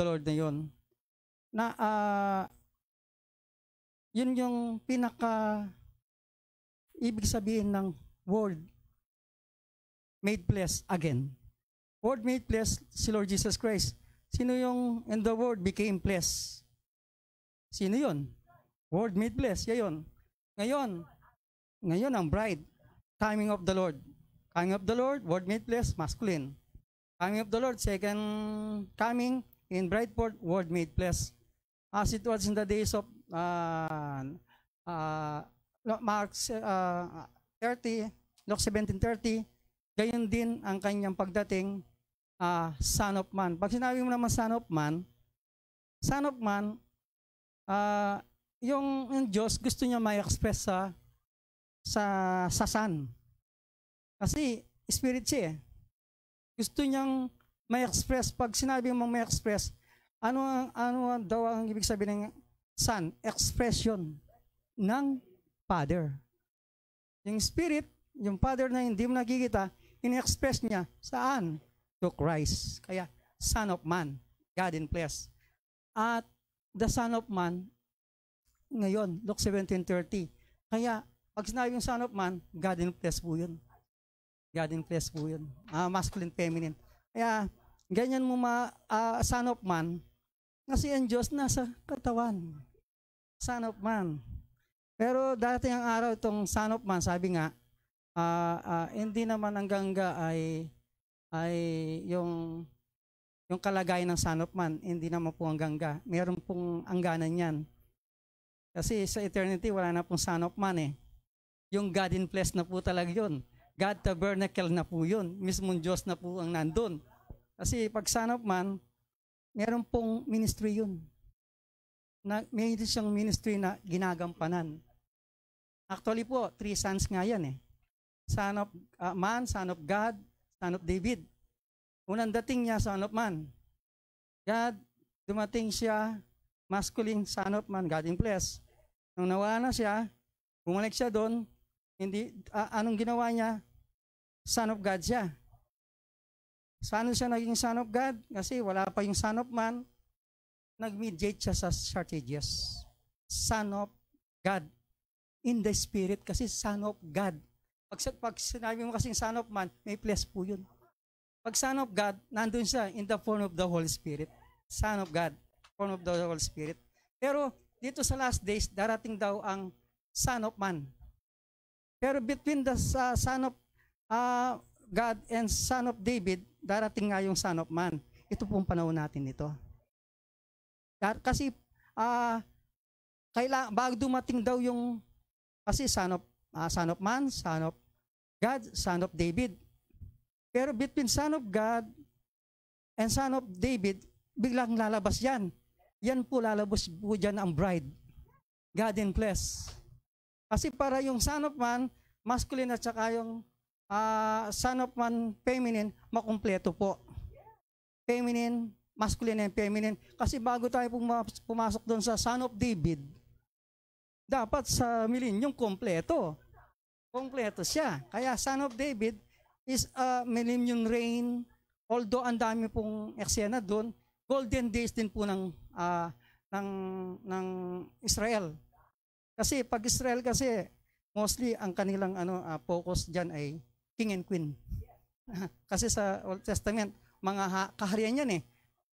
the Lord na yon na uh, yun yung pinaka ibig sabihin ng word made flesh again. Word made flesh, si Lord Jesus Christ. Sino yung and the word became flesh? Sino yun? Word made flesh, yun. Ngayon, ngayon ang bride, timing of the Lord. Coming of the Lord, word made flesh, masculine. Coming of the Lord, second coming, in Brightport World made place. As ah, it was in the days of uh, uh, Mark uh, 30, Luke 17.30, gayon din ang kanyang pagdating uh, Son of Man. Pag sinabi mo naman Son of Man, Son of Man, uh, yung, yung Diyos gusto niya ma-express sa sa sa Son. Kasi spirit siya eh. Gusto niyang may express. Pag sinabi mong may express, ano ang ano ang daw ang ibig sabihin ng son? Expression ng Father. Yung Spirit, yung Father na hindi mo nakikita, in-express niya saan? To Christ. Kaya, Son of Man, God in flesh. At the Son of Man, ngayon, Luke 17.30. Kaya, pag sinabi yung Son of Man, God in flesh po yun. God in flesh po yun. Uh, masculine, feminine. Kaya, Ganyan mo ma, uh, son of man, kasi ang Diyos nasa katawan. Son of man. Pero darating ang araw itong son of man, sabi nga, uh, uh, hindi naman ang gangga ay ay yung yung kalagayan ng son of man, hindi naman po ang gangga. Meron pong angganan yan. Kasi sa eternity, wala na pong son of man eh. Yung God in flesh na po talaga yun. God tabernacle na po yun. Mismong Diyos na po ang nandun. Kasi pag son of man, meron pong ministry yun. Na, meron siyang ministry na ginagampanan. Actually po, three sons nga yan eh. Son of uh, man, son of God, son of David. Unang dating niya, son of man. God, dumating siya, masculine son of man, God in bless. Nung nawala na siya, bumalik siya doon, hindi, uh, anong ginawa niya? Son of God siya. Saan siya naging son of God? Kasi wala pa yung son of man. Nag-mediate siya sa strategies. Son of God. In the spirit kasi son of God. Pag, pag sinabi mo kasi son of man, may flesh po yun. Pag son of God, nandun siya in the form of the Holy Spirit. Son of God, form of the Holy Spirit. Pero dito sa last days, darating daw ang son of man. Pero between the uh, son of uh, God and son of David, darating nga yung Son of Man. Ito pong panahon natin nito. Kasi uh, kaila, bago dumating daw yung kasi Son of, uh, Son of Man, Son of God, Son of David. Pero between Son of God and Son of David, biglang lalabas yan. Yan po lalabas po dyan ang bride. God in bless. Kasi para yung Son of Man, masculine at saka yung uh, son of man, feminine, makumpleto po. Feminine, masculine and feminine. Kasi bago tayo pumasok doon sa son of David, dapat sa millennium kompleto. Kompleto siya. Kaya son of David is a millennium reign. Although ang dami pong eksena doon, golden days din po ng uh, ng ng Israel. Kasi pag Israel kasi mostly ang kanilang ano uh, focus diyan ay king and queen. Kasi sa Old Testament, mga ha- kaharian yan eh.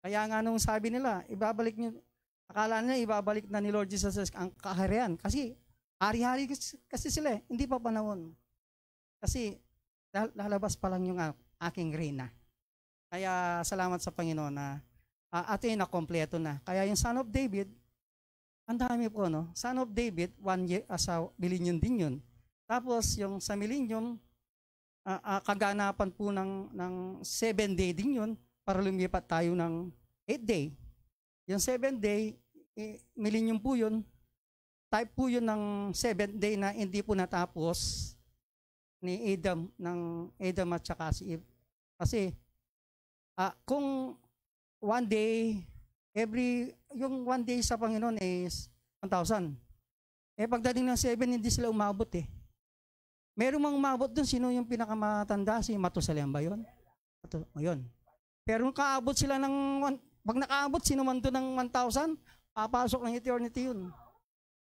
Kaya nga nung sabi nila, ibabalik niyo, akala nila ibabalik na ni Lord Jesus ang kaharian. Kasi hari-hari kasi sila eh, hindi pa panahon. Kasi lalabas pa lang yung aking reyna. Kaya salamat sa Panginoon na uh, atin na kompleto na. Kaya yung Son of David, ang dami po, no? Son of David, one year, uh, sa millennium din yun. Tapos yung sa millennium, uh, uh, kaganapan po ng, ng seven day din yun para lumipat tayo ng eight day. Yung seven day, eh, millennium po yun. Type po yun ng seventh day na hindi po natapos ni Adam, ng Adam at saka si Eve. Kasi uh, kung one day, every, yung one day sa Panginoon is 1,000. Eh pagdating ng 7, hindi sila umabot eh. Merong mang umabot doon, sino yung pinakamatanda? Si Matusalem ba yun? Mato, yun. Pero kung kaabot sila ng, pag nakaabot, sino man doon ng 1,000, papasok ng eternity yun.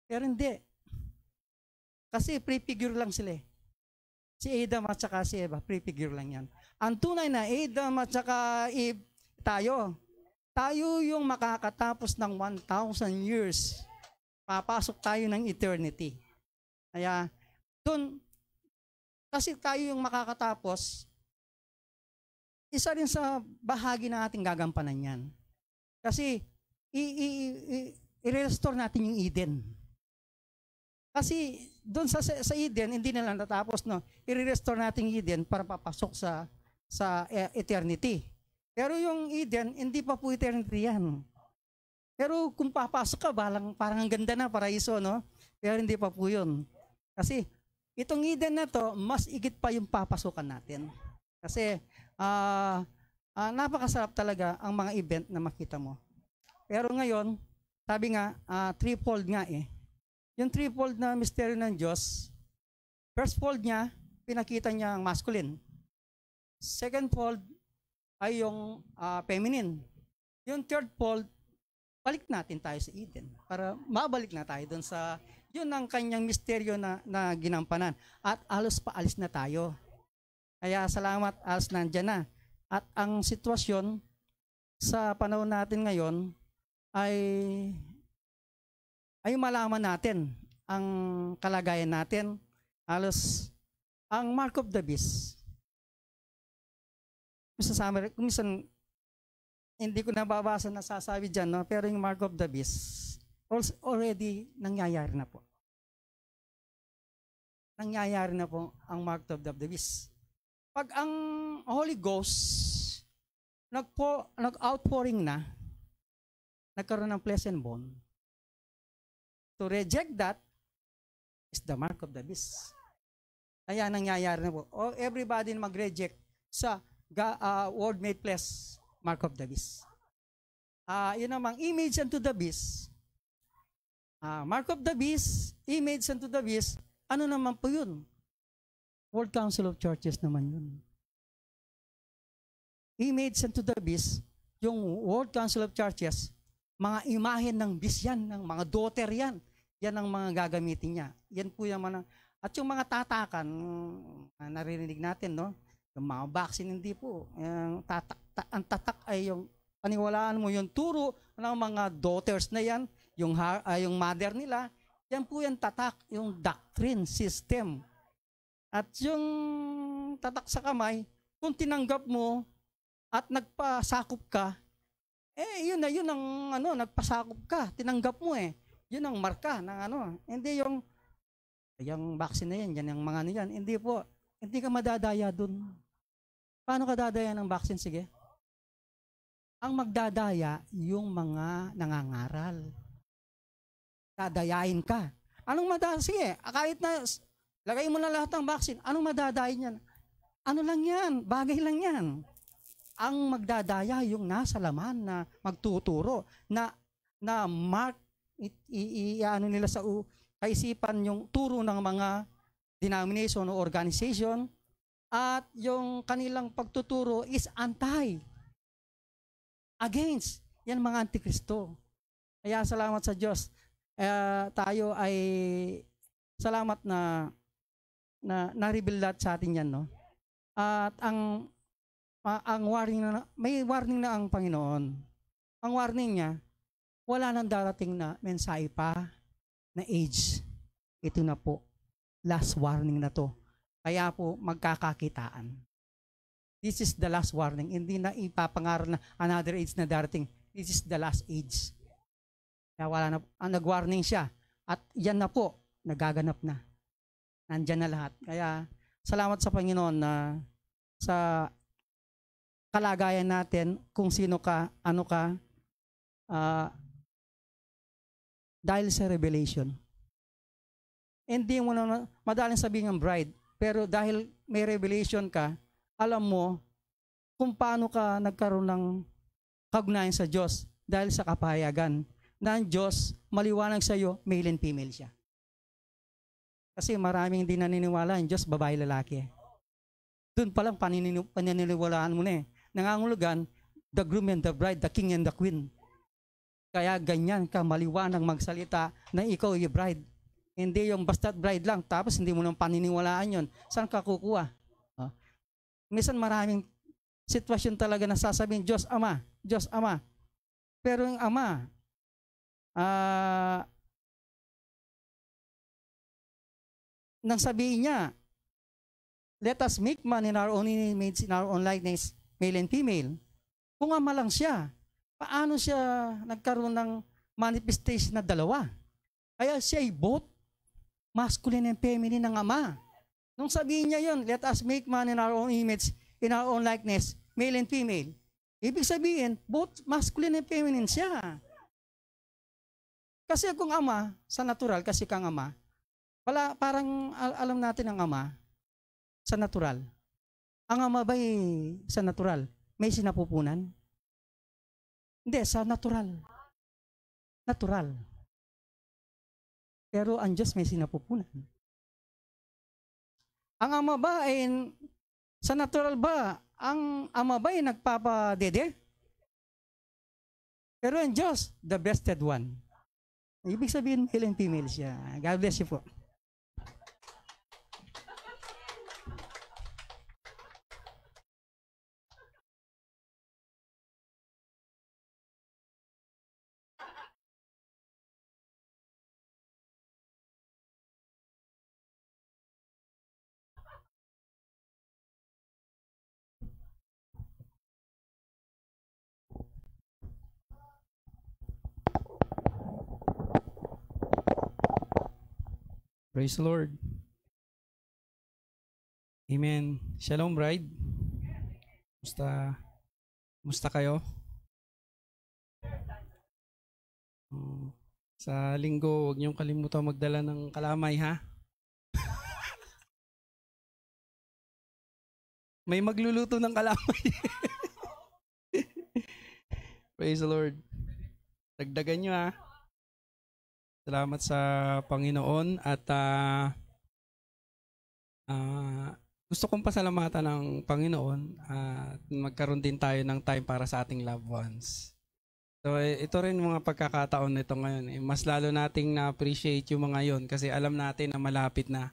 Pero hindi. Kasi prefigure lang sila eh. Si Adam at saka si Eva, prefigure lang yan. Ang tunay na Adam at saka Eve, tayo. Tayo yung makakatapos ng 1,000 years. Papasok tayo ng eternity. Kaya, doon, kasi tayo yung makakatapos, isa rin sa bahagi ng ating gagampanan yan. Kasi i- restore natin yung Eden. Kasi doon sa, sa Eden, hindi na natapos, no? I-restore natin yung Eden para papasok sa sa e, eternity. Pero yung Eden, hindi pa po eternity yan. Pero kung papasok ka, balang, parang ang ganda na paraiso, no? Pero hindi pa po yun. Kasi itong Eden na to, mas igit pa yung papasukan natin. Kasi uh, uh, napakasarap talaga ang mga event na makita mo. Pero ngayon, sabi nga, uh, threefold nga eh. Yung threefold na misteryo ng Diyos, first fold niya, pinakita niya ang masculine. Second fold ay yung uh, feminine. Yung third fold, balik natin tayo sa Eden para mabalik na tayo dun sa yun ang kanyang misteryo na, na ginampanan. At alos paalis na tayo. Kaya salamat alas nandyan na. At ang sitwasyon sa panahon natin ngayon ay ay malaman natin ang kalagayan natin. Alos ang mark of the beast. Mr. Summer, minsan hindi ko nababasa na sasabi dyan, no? pero yung mark of the beast, already nangyayari na po nangyayari na po ang Marked of the Beast. Pag ang Holy Ghost nagpo, nag-outpouring na, nagkaroon ng pleasant bond, to reject that is the mark of the beast. Kaya nangyayari na po. Oh, everybody na mag-reject sa uh, ah, word made flesh, mark of the beast. Uh, yun namang image unto the beast. Uh, mark of the beast, image unto the beast, ano naman po yun? World Council of Churches naman yun. Image unto the beast, yung World Council of Churches, mga imahen ng beast yan, ng mga daughter yan. Yan ang mga gagamitin niya. Yan po yung mga, at yung mga tatakan, ah, naririnig natin, no? Yung mga vaccine, hindi po. Yung tatak, ta, ang tatak ay yung paniwalaan mo yung turo ng mga daughters na yan, yung, ha, uh, yung mother nila, yan po yung tatak, yung doctrine system. At yung tatak sa kamay, kung tinanggap mo at nagpasakop ka, eh yun na yun ang ano, nagpasakop ka, tinanggap mo eh. Yun ang marka ng ano. Hindi yung yung vaccine na yan, yan yung mga ano yan. Hindi po, hindi ka madadaya dun. Paano ka dadaya ng vaccine? Sige. Ang magdadaya, yung mga nangangaral dadayain ka. Anong madadayain? Sige, kahit na lagay mo na lahat ng vaccine, anong madadayain yan? Ano lang yan? Bagay lang yan. Ang magdadaya yung nasa laman na magtuturo na na mark i, ano nila sa kaisipan yung turo ng mga denomination o organization at yung kanilang pagtuturo is anti against yan mga antikristo. Kaya salamat sa Diyos uh, tayo ay salamat na na na-reveal lahat sa atin 'yan, no? At ang uh, ang warning na may warning na ang Panginoon. Ang warning niya, wala nang darating na mensahe pa na age. Ito na po. Last warning na to. Kaya po magkakakitaan. This is the last warning. Hindi na ipapangaral na another age na darating. This is the last age. Kaya wala na, ah, nag-warning siya. At yan na po, nagaganap na. Nandyan na lahat. Kaya salamat sa Panginoon na sa kalagayan natin kung sino ka, ano ka, uh, dahil sa revelation. Hindi mo na, madaling sabihin ng bride, pero dahil may revelation ka, alam mo kung paano ka nagkaroon ng kaugnayan sa Diyos dahil sa kapahayagan na ang Diyos, maliwanag sa iyo, male and female siya. Kasi maraming hindi naniniwala ang Diyos, babae, lalaki. Doon pa lang paniniwalaan mo na eh. Nangangulugan, the groom and the bride, the king and the queen. Kaya ganyan ka maliwanag magsalita na ikaw yung bride. Hindi yung basta't bride lang, tapos hindi mo nang paniniwalaan yon. Saan ka kukuha? Huh? Ah. Minsan maraming sitwasyon talaga na sasabihin, Diyos Ama, Diyos Ama. Pero yung Ama, uh, nang sabihin niya, let us make man in our own image, in our own likeness, male and female. Kung ama malang siya, paano siya nagkaroon ng manifestation na dalawa? Kaya siya ay both masculine and feminine ng ama. Nung sabihin niya yon, let us make man in our own image, in our own likeness, male and female. Ibig sabihin, both masculine and feminine siya. Kasi kung ama, sa natural, kasi kang ama, wala, parang al- alam natin ang ama sa natural. Ang ama ba eh, sa natural, may sinapupunan? Hindi, sa natural. Natural. Pero ang Diyos may sinapupunan. Ang ama ba ay sa natural ba ang ama ba ay nagpapadede? Pero ang Diyos, the bested one. Ibig sabihin, male and female siya. God bless you po. Praise the Lord. Amen. Shalom, bride. Musta, musta kayo? Hmm. Sa linggo, huwag niyong kalimutan magdala ng kalamay, ha? May magluluto ng kalamay. Praise the Lord. Dagdagan niyo, ha? Salamat sa Panginoon at uh, uh, gusto kong pasalamatan ng Panginoon at uh, magkaroon din tayo ng time para sa ating loved ones. So eh, ito rin mga pagkakataon nito ngayon. Eh, mas lalo nating na-appreciate yung mga yon kasi alam natin na malapit na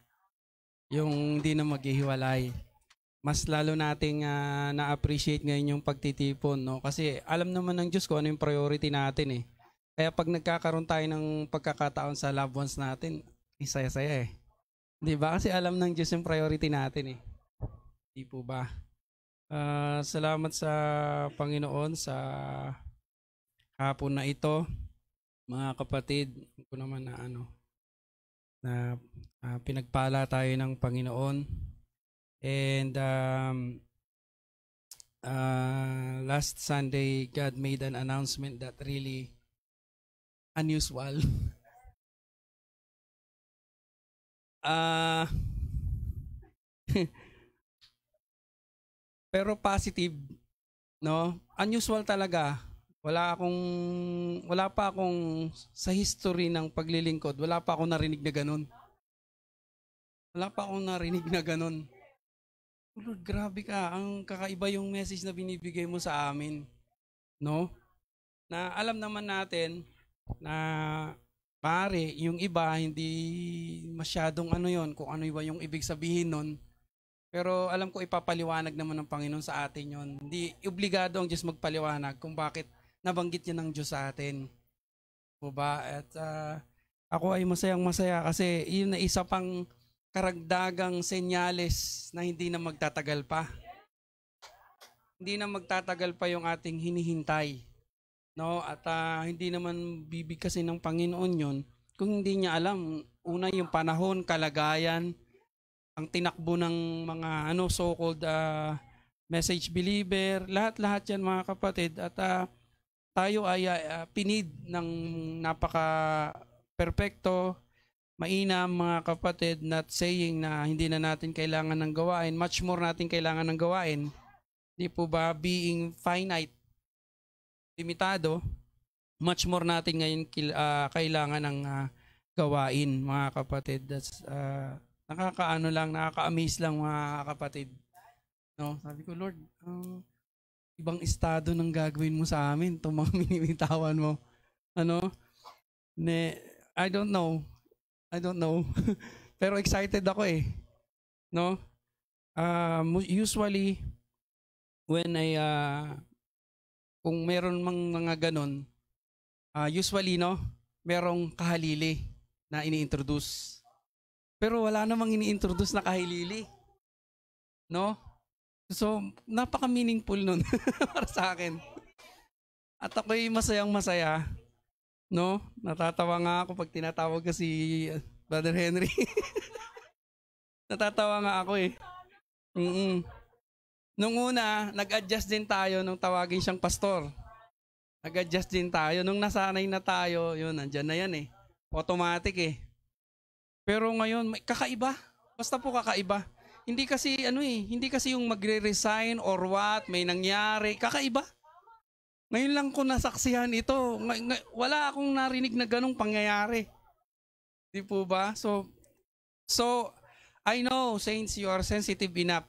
yung hindi na maghihiwalay. Mas lalo nating uh, na-appreciate ngayon yung pagtitipon. No? Kasi alam naman ng Diyos kung ano yung priority natin eh kaya pag nagkakaroon tayo ng pagkakataon sa loved ones natin, isaya-saya eh. Di ba? Kasi alam ng Diyos yung priority natin eh. Di po ba? Uh, salamat sa Panginoon sa hapon na ito. Mga kapatid, ko naman na ano, na uh, pinagpala tayo ng Panginoon. And um, uh, last Sunday, God made an announcement that really unusual. Ah... uh, pero positive, no? Unusual talaga. Wala akong wala pa akong sa history ng paglilingkod, wala pa akong narinig na ganun. Wala pa akong narinig na ganun. Lord, grabe ka. Ang kakaiba yung message na binibigay mo sa amin. No? Na alam naman natin, na pare, yung iba hindi masyadong ano yon kung ano ba yung ibig sabihin nun. Pero alam ko ipapaliwanag naman ng Panginoon sa atin yon. Hindi obligado ang Diyos magpaliwanag kung bakit nabanggit niya ng Diyos sa atin. O ba? At uh, ako ay masayang masaya kasi yun na isa pang karagdagang senyales na hindi na magtatagal pa. Hindi na magtatagal pa yung ating hinihintay No, at uh, hindi naman bibigkasin ng Panginoon 'yon kung hindi niya alam una yung panahon, kalagayan, ang tinakbo ng mga ano so-called uh, message believer, lahat-lahat 'yan mga kapatid at uh, tayo ay uh, pinid ng napaka perpekto, mainam mga kapatid, not saying na hindi na natin kailangan ng gawain, much more natin kailangan ng gawain. Hindi po ba being finite limitado, much more natin ngayon uh, kailangan ng uh, gawain, mga kapatid. That's, uh, nakakaano lang, nakaka-amaze lang, mga kapatid. No? Sabi ko, Lord, um, ibang estado ng gagawin mo sa amin, itong mga minimitawan mo. Ano? Ne, I don't know. I don't know. Pero excited ako eh. No? Um, usually, when I uh, kung meron mang mga ganun, uh, usually no, merong kahalili na ini-introduce. Pero wala namang ini-introduce na kahalili. No? So, napaka-meaningful nun para sa akin. At ako'y masayang masaya. No? Natatawa nga ako pag tinatawag kasi ah, Brother Henry. Natatawa nga ako eh. Mm-mm. Nung una, nag-adjust din tayo nung tawagin siyang pastor. Nag-adjust din tayo. Nung nasanay na tayo, yun, nandyan na yan eh. Automatic eh. Pero ngayon, may kakaiba. Basta po kakaiba. Hindi kasi, ano eh, hindi kasi yung magre-resign or what, may nangyari. Kakaiba. Ngayon lang ko nasaksihan ito. Ngay- ngay- wala akong narinig na ganong pangyayari. Di po ba? So, so, I know, saints, you are sensitive enough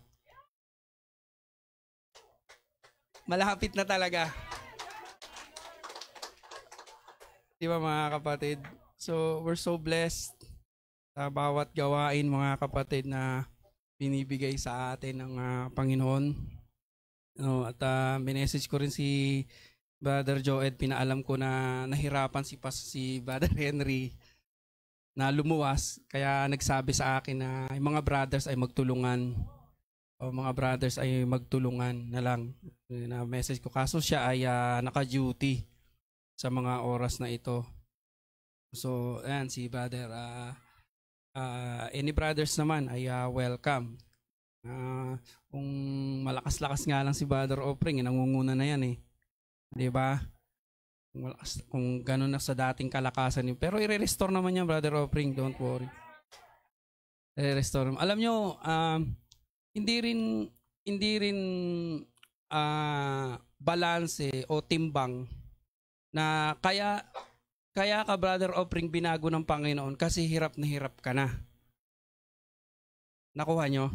Malapit na talaga. Di ba mga kapatid? So, we're so blessed sa bawat gawain mga kapatid na binibigay sa atin ng uh, Panginoon. No, at uh, minessage ko rin si Brother Joe Joed, pinaalam ko na nahirapan si Pas si Brother Henry na lumuwas kaya nagsabi sa akin na yung mga brothers ay magtulungan o mga brothers ay magtulungan na lang na message ko. Kaso siya ay uh, naka-duty sa mga oras na ito. So, ayan si brother. Uh, uh, any brothers naman ay uh, welcome. Uh, kung malakas-lakas nga lang si brother Opring, eh, nangunguna na yan eh. Di ba? Kung, malakas, kung ganun na sa dating kalakasan niyo. Pero i-restore naman yan, brother Opring. Don't worry. I-restore. Alam nyo, um, uh, hindi rin hindi rin uh, balanse o timbang na kaya kaya ka brother offering binago ng Panginoon kasi hirap na hirap ka na. Nakuha nyo?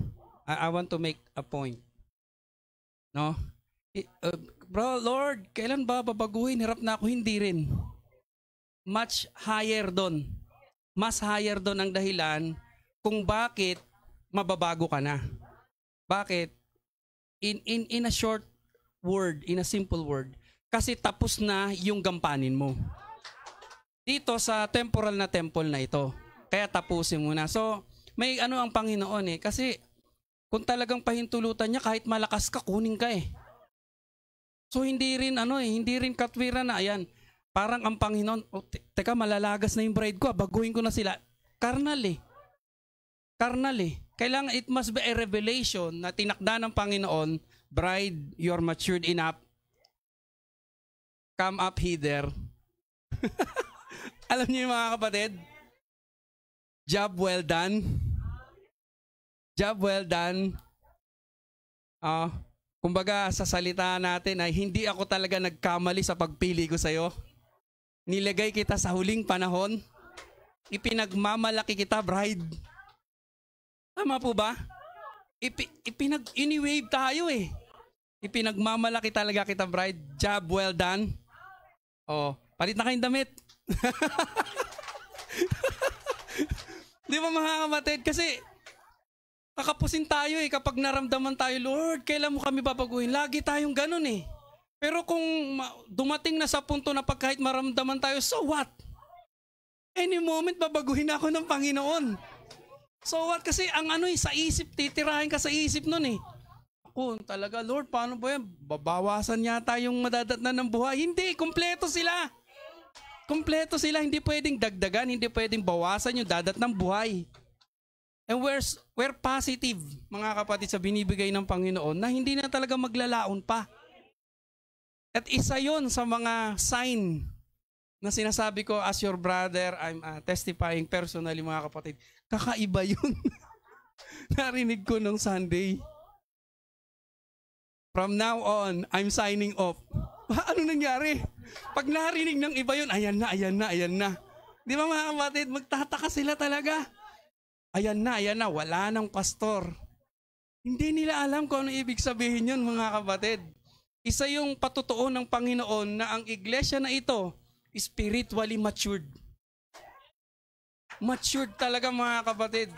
I, I want to make a point. No? I, uh, bro, Lord, kailan ba babaguhin? Hirap na ako, hindi rin. Much higher doon. Mas higher doon ang dahilan kung bakit mababago ka na. Bakit? In, in, in a short word, in a simple word, kasi tapos na yung gampanin mo. Dito sa temporal na temple na ito. Kaya tapusin mo na. So, may ano ang Panginoon eh. Kasi kung talagang pahintulutan niya, kahit malakas ka, kunin ka eh. So hindi rin ano eh, hindi rin katwiran na ayan. Parang ang Panginoon, oh, te- teka malalagas na yung bride ko, ah, baguhin ko na sila. Karnal eh. Karnal eh kailangan it must be a revelation na tinakda ng Panginoon, bride, you're matured enough. Come up hither. Alam niyo mga kapatid, job well done. Job well done. Uh, kumbaga sa salita natin ay hindi ako talaga nagkamali sa pagpili ko sa iyo. Nilagay kita sa huling panahon. Ipinagmamalaki kita, bride Tama po ba? Ipi, ipinag, iniwave tayo eh. Ipinagmamalaki talaga kita, bride. Job well done. Oh, palit na kayong damit. Di ba mga kapatid? Kasi kakapusin tayo eh kapag naramdaman tayo, Lord, kailan mo kami papaguhin? Lagi tayong ganun eh. Pero kung dumating na sa punto na pagkahit maramdaman tayo, so what? Any moment babaguhin ako ng Panginoon. So what? Kasi ang ano eh, sa isip, titirahin ka sa isip nun eh. Ako talaga, Lord, paano ba yan? Babawasan yata yung madadatnan ng buhay. Hindi, kumpleto sila. Kumpleto sila, hindi pwedeng dagdagan, hindi pwedeng bawasan yung dadat ng buhay. And we're, we're positive, mga kapatid, sa binibigay ng Panginoon na hindi na talaga maglalaon pa. At isa yon sa mga sign na sinasabi ko as your brother, I'm uh, testifying personally mga kapatid Kakaiba yun. Narinig ko nung Sunday. From now on, I'm signing off. ano nangyari? Pag narinig ng iba yun, ayan na, ayan na, ayan na. Di ba mga kapatid, magtataka sila talaga. Ayan na, ayan na, wala ng pastor. Hindi nila alam kung ano ibig sabihin yun mga kapatid. Isa yung patutuo ng Panginoon na ang iglesia na ito, spiritually matured. Matured talaga mga kapatid.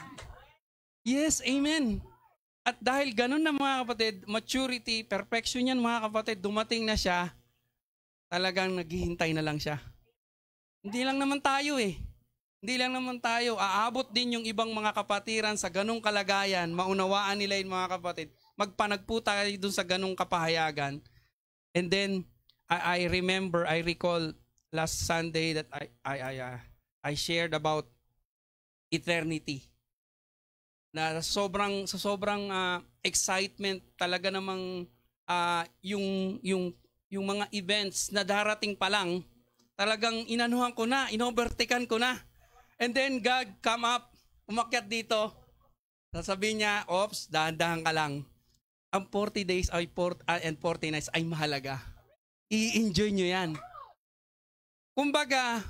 Yes, amen. At dahil ganun na mga kapatid, maturity, perfection yan mga kapatid, dumating na siya, talagang naghihintay na lang siya. Hindi lang naman tayo eh. Hindi lang naman tayo. Aabot din yung ibang mga kapatiran sa ganung kalagayan. Maunawaan nila yun mga kapatid. Magpanagpo tayo dun sa ganung kapahayagan. And then, I, I remember, I recall last Sunday that I, I, I, uh, I shared about eternity. Na sobrang sa sobrang uh, excitement talaga namang uh, yung yung yung mga events na darating pa lang, talagang inanuhan ko na, inovertikan ko na. And then God come up, umakyat dito. Sasabihin niya, oops, dahan-dahan ka lang. Ang 40 days ay 40, uh, ah, and 40 nights ay mahalaga. I-enjoy nyo yan. Kumbaga,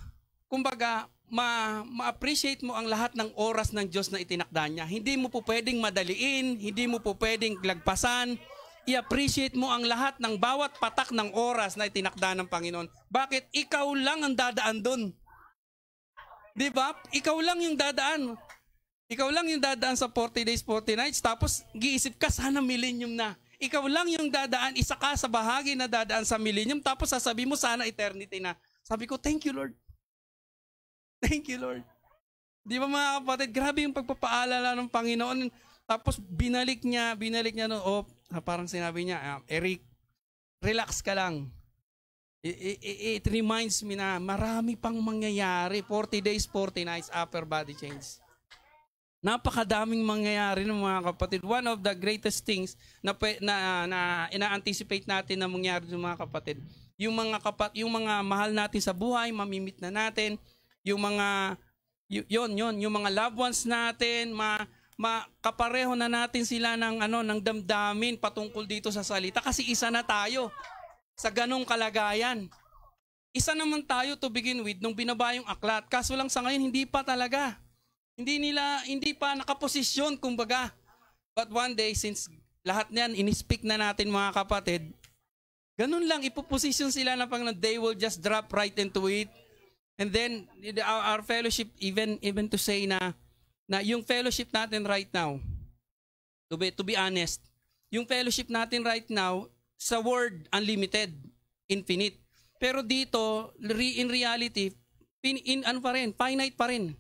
kumbaga, ma, ma-appreciate mo ang lahat ng oras ng Diyos na itinakda niya. Hindi mo po pwedeng madaliin, hindi mo po pwedeng lagpasan. I-appreciate mo ang lahat ng bawat patak ng oras na itinakda ng Panginoon. Bakit? Ikaw lang ang dadaan doon. Di ba? Ikaw lang yung dadaan. Ikaw lang yung dadaan sa 40 days, 40 nights. Tapos, giisip ka, sana millennium na. Ikaw lang yung dadaan, isa ka sa bahagi na dadaan sa millennium. Tapos, sasabi mo, sana eternity na. Sabi ko, thank you, Lord. Thank you, Lord. Di ba mga kapatid, grabe yung pagpapaalala ng Panginoon. Tapos binalik niya, binalik niya no, oh, ah, parang sinabi niya, ah, Eric, relax ka lang. It, it, it reminds me na marami pang mangyayari. 40 days, 40 nights upper body change. Napakadaming mangyayari ng mga kapatid. One of the greatest things na na, na ina-anticipate natin na mangyari sa mga kapatid. Yung mga kapat, yung mga mahal natin sa buhay, mamimit na natin yung mga yon yon yung mga loved ones natin, ma makapareho na natin sila ng ano ng damdamin patungkol dito sa salita kasi isa na tayo sa ganong kalagayan. Isa naman tayo to begin with nung binaba yung aklat. Kaso lang sa ngayon hindi pa talaga. Hindi nila hindi pa nakaposisyon kumbaga. But one day since lahat niyan inispeak na natin mga kapatid, ganun lang ipoposisyon sila na pang they will just drop right into it And then our, fellowship even even to say na na yung fellowship natin right now to be to be honest, yung fellowship natin right now sa word unlimited, infinite. Pero dito in reality in, in ano pa rin, finite pa rin.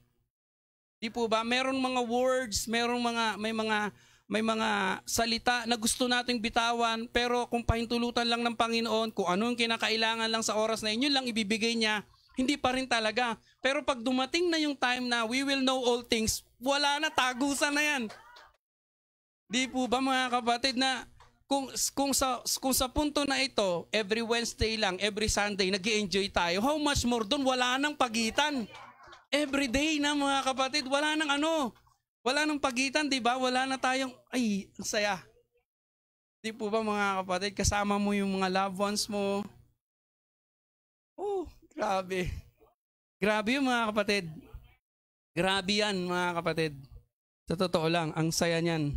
Di po ba? Meron mga words, meron mga may mga may mga salita na gusto nating bitawan pero kung pahintulutan lang ng Panginoon kung ano yung kinakailangan lang sa oras na yun, lang ibibigay niya hindi pa rin talaga. Pero pag dumating na yung time na we will know all things, wala na, tagusan na yan. Di po ba mga kapatid na kung, kung, sa, kung sa punto na ito, every Wednesday lang, every Sunday, nag enjoy tayo, how much more doon? Wala nang pagitan. Every day na mga kapatid, wala nang ano, wala nang pagitan, di ba? Wala na tayong, ay, ang saya. Di po ba mga kapatid, kasama mo yung mga loved ones mo. Oh, Grabe. Grabe yung mga kapatid. Grabe yan mga kapatid. Sa totoo lang, ang saya niyan.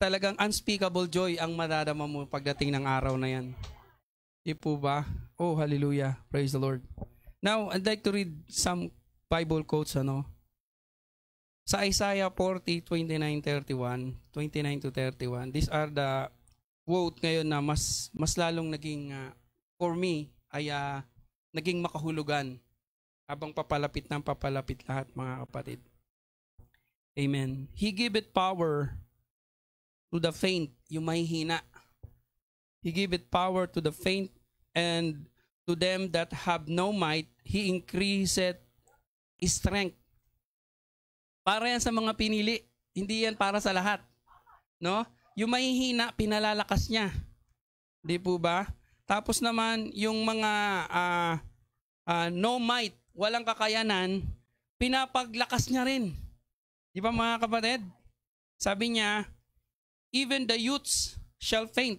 Talagang unspeakable joy ang madadama mo pagdating ng araw na yan. Di po ba? Oh, hallelujah. Praise the Lord. Now, I'd like to read some Bible quotes, ano? Sa Isaiah 40, 29, 31, 29 to 31, these are the quote ngayon na mas mas lalong naging uh, for me ay uh, naging makahulugan habang papalapit ng papalapit lahat mga kapatid. Amen. He give it power to the faint, yung may hina. He giveth power to the faint and to them that have no might, He increaseth strength. Para yan sa mga pinili. Hindi yan para sa lahat. No? Yung mahihina, pinalalakas niya. Hindi po ba? Tapos naman, yung mga uh, uh, no might, walang kakayanan, pinapaglakas niya rin. Di ba mga kapatid? Sabi niya, even the youths shall faint.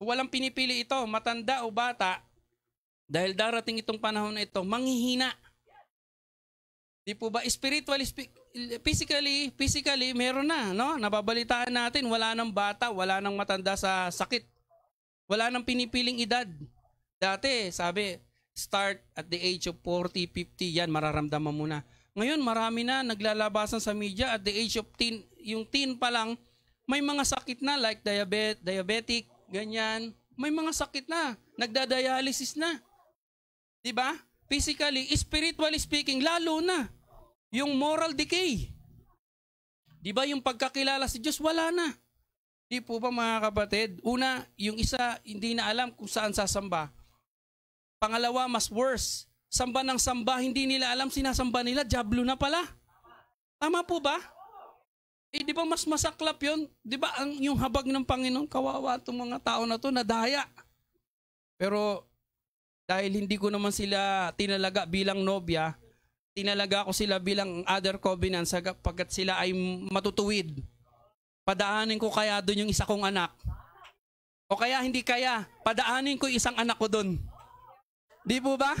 Walang pinipili ito, matanda o bata, dahil darating itong panahon na ito, manghihina. Di po ba? Spiritually, physically, physically, meron na, no? Nababalitaan natin, wala nang bata, wala nang matanda sa sakit wala nang pinipiling edad. Dati, sabi, start at the age of 40, 50, yan, mararamdaman mo na. Ngayon, marami na naglalabasan sa media at the age of teen, yung teen pa lang, may mga sakit na like diabetes, diabetic, ganyan. May mga sakit na, nagdadialysis na. 'Di ba? Physically, spiritually speaking, lalo na yung moral decay. 'Di ba yung pagkakilala sa si Diyos wala na. Di po ba mga kapatid? Una, yung isa, hindi na alam kung saan sasamba. Pangalawa, mas worse. Samba ng samba, hindi nila alam sinasamba nila, jablo na pala. Tama po ba? Eh, di ba mas masaklap yon? Di ba ang, yung habag ng Panginoon, kawawa itong mga tao na to, nadaya. Pero dahil hindi ko naman sila tinalaga bilang nobya, tinalaga ko sila bilang other covenant sapagkat sila ay matutuwid Padaanin ko kaya doon yung isa kong anak. O kaya hindi kaya, padaanin ko isang anak ko doon. Di po ba?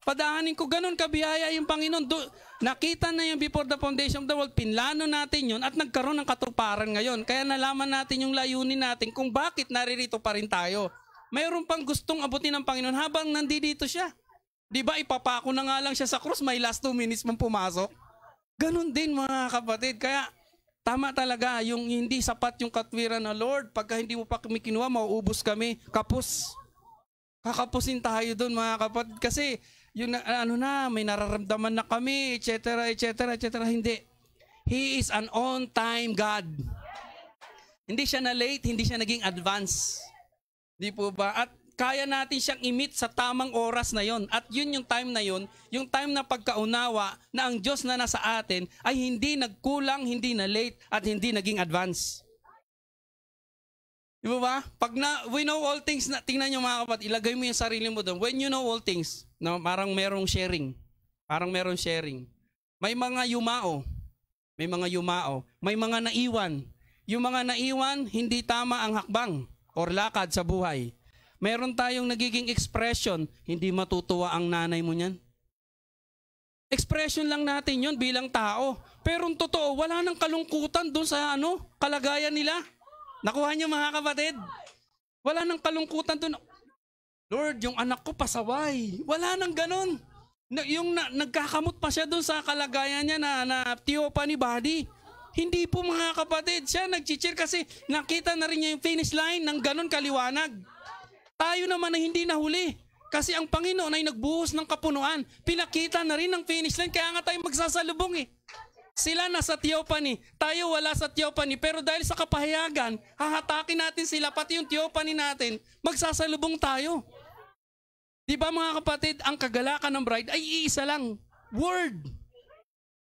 Padaanin ko ganun kabiyaya yung Panginoon. Do, nakita na yung before the foundation of the world, pinlano natin yun at nagkaroon ng katuparan ngayon. Kaya nalaman natin yung layunin natin kung bakit naririto pa rin tayo. Mayroon pang gustong abutin ng Panginoon habang nandito siya. Di ba ipapako na nga lang siya sa krus, may last two minutes mong pumasok? Ganun din mga kapatid. Kaya Tama talaga, yung hindi sapat yung katwiran na Lord, pagka hindi mo pa kami kinuha, mauubos kami, kapos. Kakapusin tayo doon mga kapad. Kasi, yung ano na, may nararamdaman na kami, etc., etc., etc. Hindi. He is an on-time God. Hindi siya na late, hindi siya naging advance. Di po ba? At kaya natin siyang imit sa tamang oras na yon. At yun yung time na yon, yung time na pagkaunawa na ang Diyos na nasa atin ay hindi nagkulang, hindi na late, at hindi naging advance. Di ba ba? Pag na, we know all things, na, tingnan nyo mga kapat, ilagay mo yung sarili mo doon. When you know all things, na parang merong sharing. Parang merong sharing. May mga yumao. May mga yumao. May mga naiwan. Yung mga naiwan, hindi tama ang hakbang or lakad sa buhay. Meron tayong nagiging expression, hindi matutuwa ang nanay mo niyan. Expression lang natin yon bilang tao. Pero ang totoo, wala nang kalungkutan doon sa ano, kalagayan nila. Nakuha niyo mga kapatid? Wala nang kalungkutan doon. Lord, yung anak ko pasaway. Wala nang ganun. Na, yung na, nagkakamot pa siya doon sa kalagayan niya na, na ni body. Hindi po mga kapatid, siya nag kasi nakita na rin niya yung finish line ng ganun kaliwanag. Tayo naman ay hindi nahuli. Kasi ang Panginoon ay nagbuhos ng kapunuan. Pinakita na rin ang finish line, kaya nga tayo magsasalubong eh. Sila nasa Theophany, tayo wala sa Theophany. Pero dahil sa kapahayagan, hahatakin natin sila, pati yung Theophany natin, magsasalubong tayo. Di ba mga kapatid, ang kagalakan ng bride ay iisa lang, word.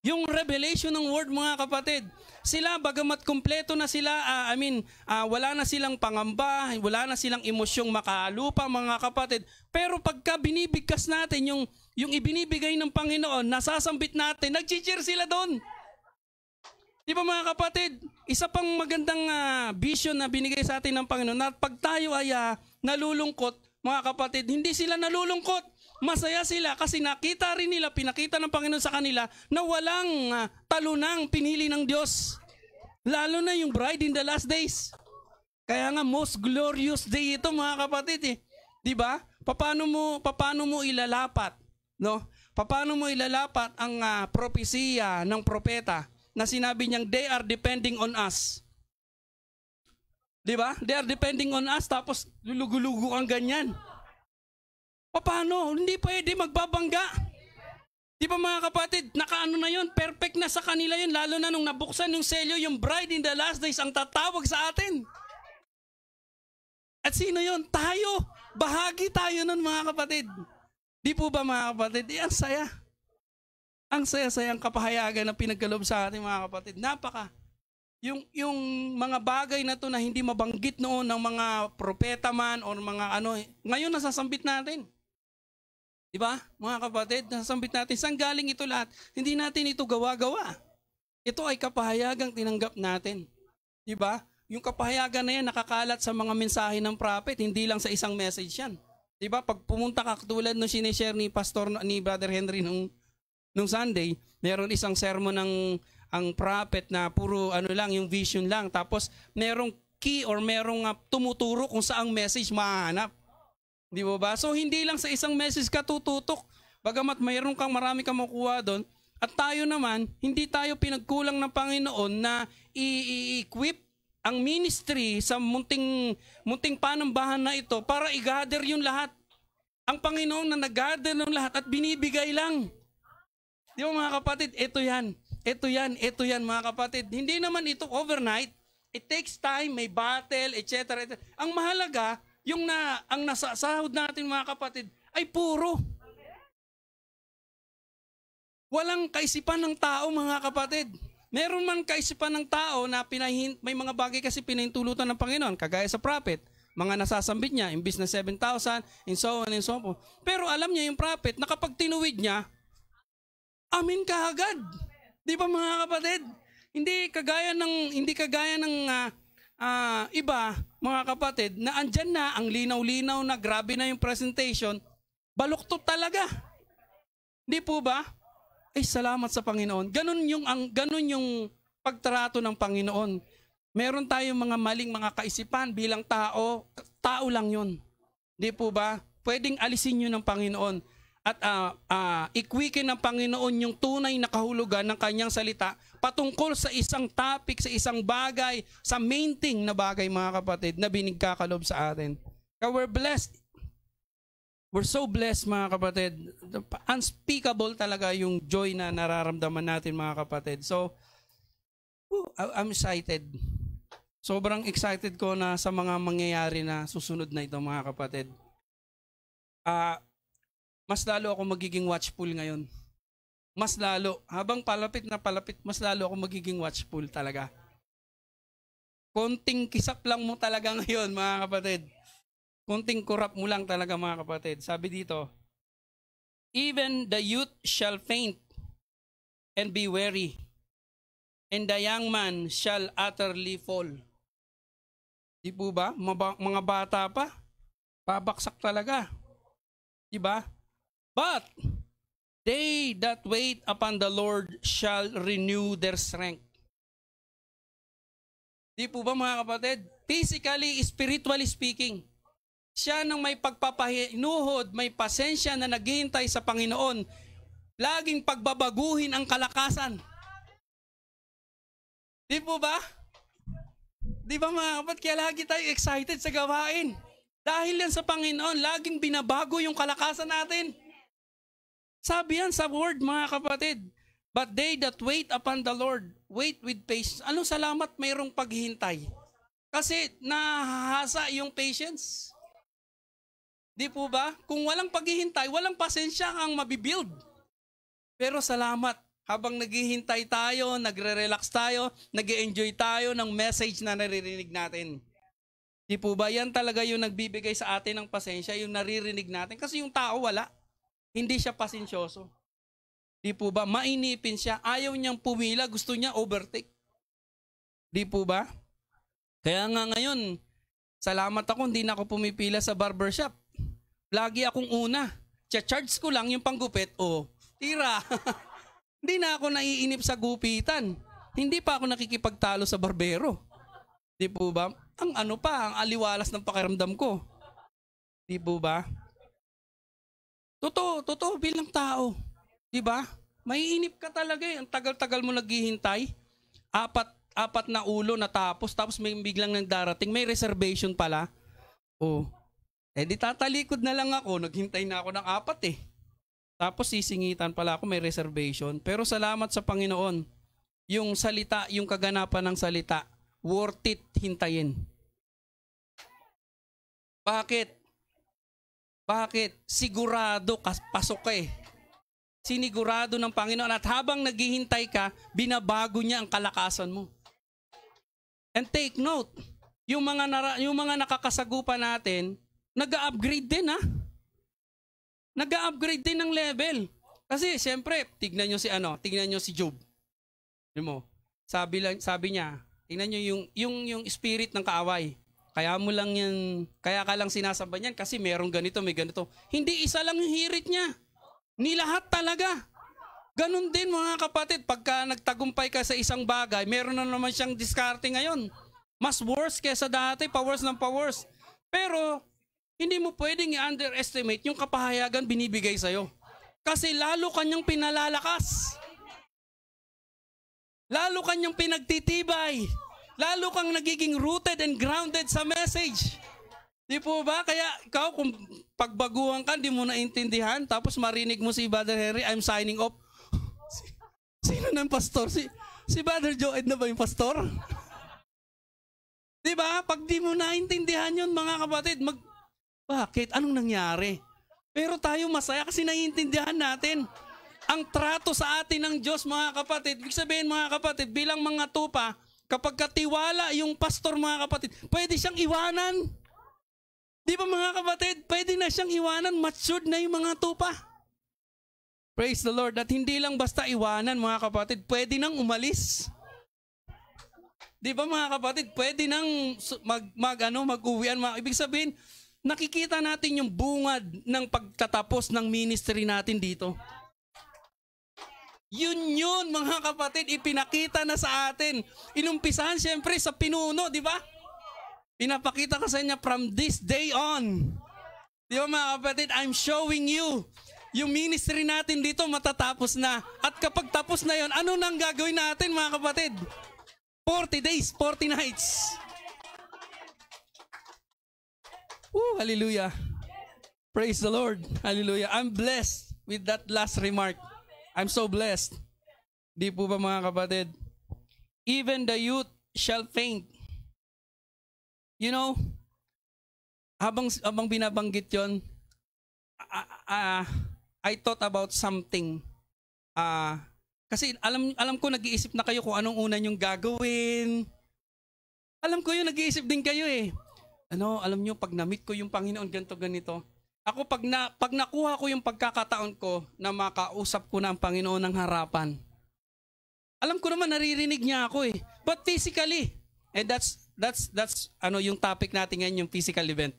Yung revelation ng word mga kapatid sila bagamat kumpleto na sila, uh, I mean, uh, wala na silang pangamba, wala na silang emosyong makalupa mga kapatid. Pero pagka binibigkas natin yung, yung ibinibigay ng Panginoon, nasasambit natin, nagchichir sila doon. Di ba mga kapatid, isa pang magandang uh, vision na binigay sa atin ng Panginoon na pag tayo ay uh, nalulungkot, mga kapatid, hindi sila nalulungkot. Masaya sila kasi nakita rin nila, pinakita ng Panginoon sa kanila na walang uh, talunang pinili ng Diyos. Lalo na yung bride in the last days. Kaya nga most glorious day ito mga kapatid eh. 'Di ba? Paano mo paano mo ilalapat, no? Paano mo ilalapat ang uh, propesiya ng propeta na sinabi niyang they are depending on us. 'Di ba? They are depending on us tapos lulugulugo ang ganyan. Paano? Hindi pwede magbabangga. Di ba mga kapatid, nakaano na yon perfect na sa kanila yon lalo na nung nabuksan yung selyo, yung bride in the last days ang tatawag sa atin. At sino yon Tayo. Bahagi tayo nun mga kapatid. Di po ba mga kapatid? Eh, ang saya. Ang saya saya ang kapahayagan na pinagkalob sa atin mga kapatid. Napaka. Yung, yung mga bagay na to na hindi mabanggit noon ng mga propeta man or mga ano, eh, ngayon nasasambit natin. Di ba? Mga kapatid, nasambit natin, saan galing ito lahat? Hindi natin ito gawa-gawa. Ito ay kapahayagang tinanggap natin. Di ba? Yung kapahayagan na yan nakakalat sa mga mensahe ng prophet, hindi lang sa isang message yan. Di ba? Pag pumunta ka tulad nung sinishare ni Pastor ni Brother Henry nung, nung Sunday, meron isang sermon ng ang prophet na puro ano lang, yung vision lang. Tapos merong key or merong uh, tumuturo kung saang message mahanap. Di ba ba? So hindi lang sa isang message ka tututok. Bagamat mayroon kang marami kang makuha doon. At tayo naman, hindi tayo pinagkulang ng Panginoon na i-equip ang ministry sa munting, munting panambahan na ito para i-gather yung lahat. Ang Panginoon na nag-gather ng lahat at binibigay lang. Di ba mga kapatid? Ito yan. Ito yan. Ito yan mga kapatid. Hindi naman ito overnight. It takes time, may battle, etc. Et ang mahalaga, yung na, ang nasasahod natin mga kapatid ay puro. Walang kaisipan ng tao mga kapatid. Meron man kaisipan ng tao na pinahin, may mga bagay kasi pinahintulutan ng Panginoon, kagaya sa prophet, mga nasasambit niya, imbis na 7,000, and so on and so forth. Pero alam niya yung prophet na kapag tinuwid niya, amin ka agad. Di ba mga kapatid? Hindi kagaya ng hindi kagaya ng uh, uh, iba, mga kapatid, na andyan na, ang linaw-linaw na, grabe na yung presentation, baluktot talaga. Hindi po ba? Ay, salamat sa Panginoon. Ganun yung, ang, ganun yung pagtrato ng Panginoon. Meron tayong mga maling mga kaisipan bilang tao, tao lang yun. Hindi po ba? Pwedeng alisin yun ng Panginoon at uh, ah, uh, ah, ikwikin ng Panginoon yung tunay na kahulugan ng kanyang salita patungkol sa isang topic, sa isang bagay, sa main thing na bagay mga kapatid na binigkakalob sa atin. we're blessed. We're so blessed mga kapatid. Unspeakable talaga yung joy na nararamdaman natin mga kapatid. So, I'm excited. Sobrang excited ko na sa mga mangyayari na susunod na ito mga kapatid. Uh, mas lalo ako magiging watchful ngayon mas lalo, habang palapit na palapit, mas lalo ako magiging watchful talaga. Konting kisap lang mo talaga ngayon, mga kapatid. Konting kurap mo lang talaga, mga kapatid. Sabi dito, Even the youth shall faint and be weary, and the young man shall utterly fall. Di po ba? Mab- mga bata pa, babaksak talaga. Di ba? But, They that wait upon the Lord shall renew their strength. Di po ba mga kapatid? Physically, spiritually speaking, siya nang may pagpapahinuhod, may pasensya na naghihintay sa Panginoon, laging pagbabaguhin ang kalakasan. Di po ba? Di ba mga kapatid? Kaya lagi tayo excited sa gawain. Dahil yan sa Panginoon, laging binabago yung kalakasan natin. Sabi yan sa word, mga kapatid. But they that wait upon the Lord, wait with patience. Anong salamat mayroong paghihintay? Kasi nahahasa yung patience. Di po ba? Kung walang paghihintay, walang pasensya ang mabibuild. Pero salamat, habang naghihintay tayo, nagre-relax tayo, nag enjoy tayo ng message na naririnig natin. Di po ba? Yan talaga yung nagbibigay sa atin ng pasensya, yung naririnig natin. Kasi yung tao wala. Hindi siya pasensyoso. Di po ba? Mainipin siya. Ayaw niyang pumila. Gusto niya overtake. Di po ba? Kaya nga ngayon, salamat ako hindi na ako pumipila sa barbershop. Lagi akong una. charge ko lang yung panggupit. O, oh, tira. hindi na ako naiinip sa gupitan. Hindi pa ako nakikipagtalo sa barbero. Di po ba? Ang ano pa, ang aliwalas ng pakiramdam ko. Di po ba? Totoo, totoo bilang tao. 'Di ba? Maiinip ka talaga eh. Ang tagal-tagal mo naghihintay. Apat apat na ulo natapos tapos may biglang nang darating. May reservation pala. Oh. Eh di tatalikod na lang ako. Naghintay na ako ng apat eh. Tapos sisingitan pala ako, may reservation. Pero salamat sa Panginoon. Yung salita, yung kaganapan ng salita, worth it hintayin. Bakit? Bakit? Sigurado ka, pasok eh. Sinigurado ng Panginoon at habang naghihintay ka, binabago niya ang kalakasan mo. And take note, yung mga nara, yung mga nakakasagupa natin, nag-upgrade din ha. Ah. Nag-upgrade din ng level. Kasi siyempre, tignan niyo si ano, tignan niyo si Job. Di mo? Sabi lang, sabi niya, tignan niyo yung yung yung spirit ng kaaway. Kaya mo lang yan, kaya ka lang sinasabay yan kasi meron ganito, may ganito. Hindi isa lang yung hirit niya. Ni lahat talaga. Ganon din mga kapatid, pagka nagtagumpay ka sa isang bagay, meron na naman siyang discarte ngayon. Mas worse kesa dati, powers worse ng pa Pero, hindi mo pwedeng i-underestimate yung kapahayagan binibigay sa'yo. Kasi lalo kanyang pinalalakas. Lalo kanyang pinagtitibay lalo kang nagiging rooted and grounded sa message. Di po ba? Kaya ikaw, kung pagbaguhan ka, di mo naintindihan, tapos marinig mo si Brother Henry, I'm signing off. si, sino ng pastor? Si, si Brother Joe na ba yung pastor? di ba? Pag di mo naintindihan yun, mga kapatid, mag, bakit? Anong nangyari? Pero tayo masaya kasi naiintindihan natin ang trato sa atin ng Diyos, mga kapatid. Ibig sabihin, mga kapatid, bilang mga tupa, Kapag katiwala yung pastor mga kapatid, pwede siyang iwanan. Di ba mga kapatid, pwede na siyang iwanan, matured na yung mga tupa. Praise the Lord. At hindi lang basta iwanan mga kapatid, pwede nang umalis. Di ba mga kapatid, pwede nang mag, mag, ano, mag-uwian. Mga, ibig sabihin, nakikita natin yung bungad ng pagtatapos ng ministry natin dito. Yun yun, mga kapatid, ipinakita na sa atin. Inumpisahan siyempre sa pinuno, di ba? Pinapakita ko sa inyo from this day on. Di ba mga kapatid, I'm showing you. Yung ministry natin dito matatapos na. At kapag tapos na yon, ano nang gagawin natin mga kapatid? 40 days, 40 nights. Woo, hallelujah. Praise the Lord. Hallelujah. I'm blessed with that last remark. I'm so blessed. Di po ba mga kapatid? Even the youth shall faint. You know, habang, habang binabanggit yon, uh, I thought about something. Uh, kasi alam, alam ko nag-iisip na kayo kung anong una nyong gagawin. Alam ko yun, nag-iisip din kayo eh. Ano, alam nyo, pag namit ko yung Panginoon ganito, ganito, ako pag na pag nakuha ko yung pagkakataon ko na makausap ko na ang Panginoon ng harapan. Alam ko naman naririnig niya ako eh. But physically, and that's that's that's ano yung topic natin ngayon yung physical event.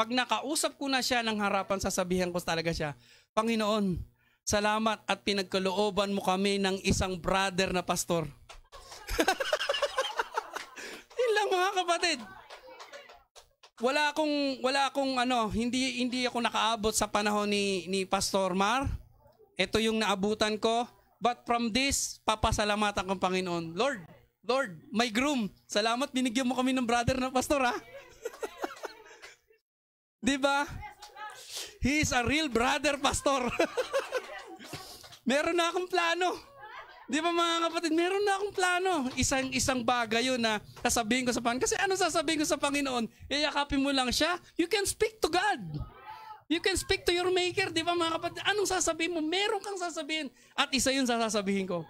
Pag nakausap ko na siya ng harapan, sasabihin ko talaga siya, Panginoon, salamat at pinagkalooban mo kami ng isang brother na pastor. Yun lang mga kapatid wala akong wala akong ano, hindi hindi ako nakaabot sa panahon ni ni Pastor Mar. Ito yung naabutan ko. But from this, papasalamatan ko Panginoon. Lord, Lord, my groom. Salamat binigyan mo kami ng brother na pastor ha. 'Di ba? He is a real brother pastor. Meron na akong plano. Di ba mga kapatid, meron na akong plano. Isang-isang bagay yun na sasabihin ko sa Panginoon. Kasi ano sasabihin ko sa Panginoon? Iyakapin mo lang siya. You can speak to God. You can speak to your maker. Di ba mga kapatid? Anong sasabihin mo? Meron kang sasabihin. At isa yun sasabihin ko.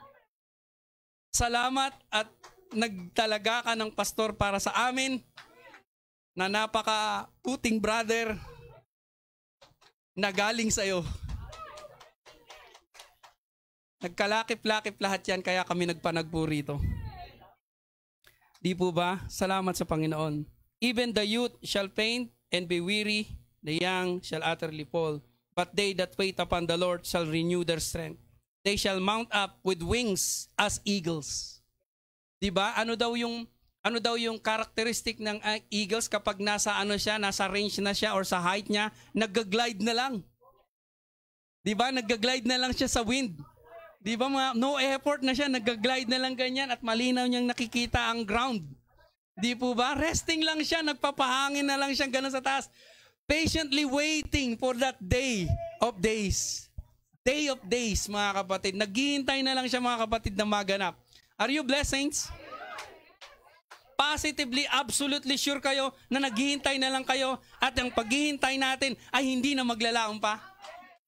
Salamat at nagtalaga ka ng pastor para sa amin na napaka puting brother na galing sa'yo. Nagkalakip-lakip lahat yan, kaya kami nagpanagpo rito. Di po ba? Salamat sa Panginoon. Even the youth shall faint and be weary, the young shall utterly fall. But they that wait upon the Lord shall renew their strength. They shall mount up with wings as eagles. Di ba? Ano daw yung ano daw yung characteristic ng uh, eagles kapag nasa ano siya, nasa range na siya or sa height niya, nagga-glide na lang. 'Di ba? Nagga-glide na lang siya sa wind. Di ba, ma- no effort na siya, nag-glide na lang ganyan at malinaw niyang nakikita ang ground. Di po ba? Resting lang siya, nagpapahangin na lang siya ganun sa taas. Patiently waiting for that day of days. Day of days, mga kapatid. Naghihintay na lang siya, mga kapatid, na maganap. Are you blessed, saints? Positively, absolutely sure kayo na naghihintay na lang kayo at ang paghihintay natin ay hindi na maglalaong pa.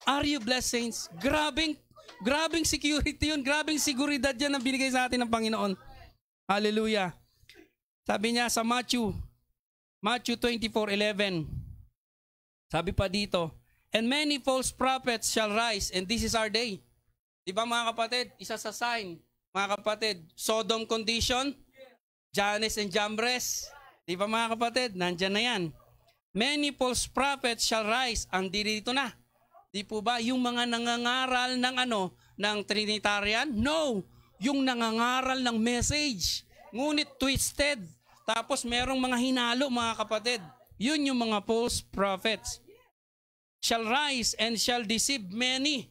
Are you blessed, saints? Grabing Grabing security yun. Grabing seguridad yan ang binigay sa atin ng Panginoon. Hallelujah. Sabi niya sa Matthew, Matthew 24:11. Sabi pa dito, And many false prophets shall rise, and this is our day. Di ba mga kapatid? Isa sa sign, mga kapatid. Sodom condition, Janus and Jambres. Di ba mga kapatid? Nandyan na yan. Many false prophets shall rise. Andi dito na. Di po ba? Yung mga nangangaral ng ano, ng Trinitarian? No! Yung nangangaral ng message. Ngunit twisted. Tapos merong mga hinalo mga kapatid. Yun yung mga false prophets. Shall rise and shall deceive many.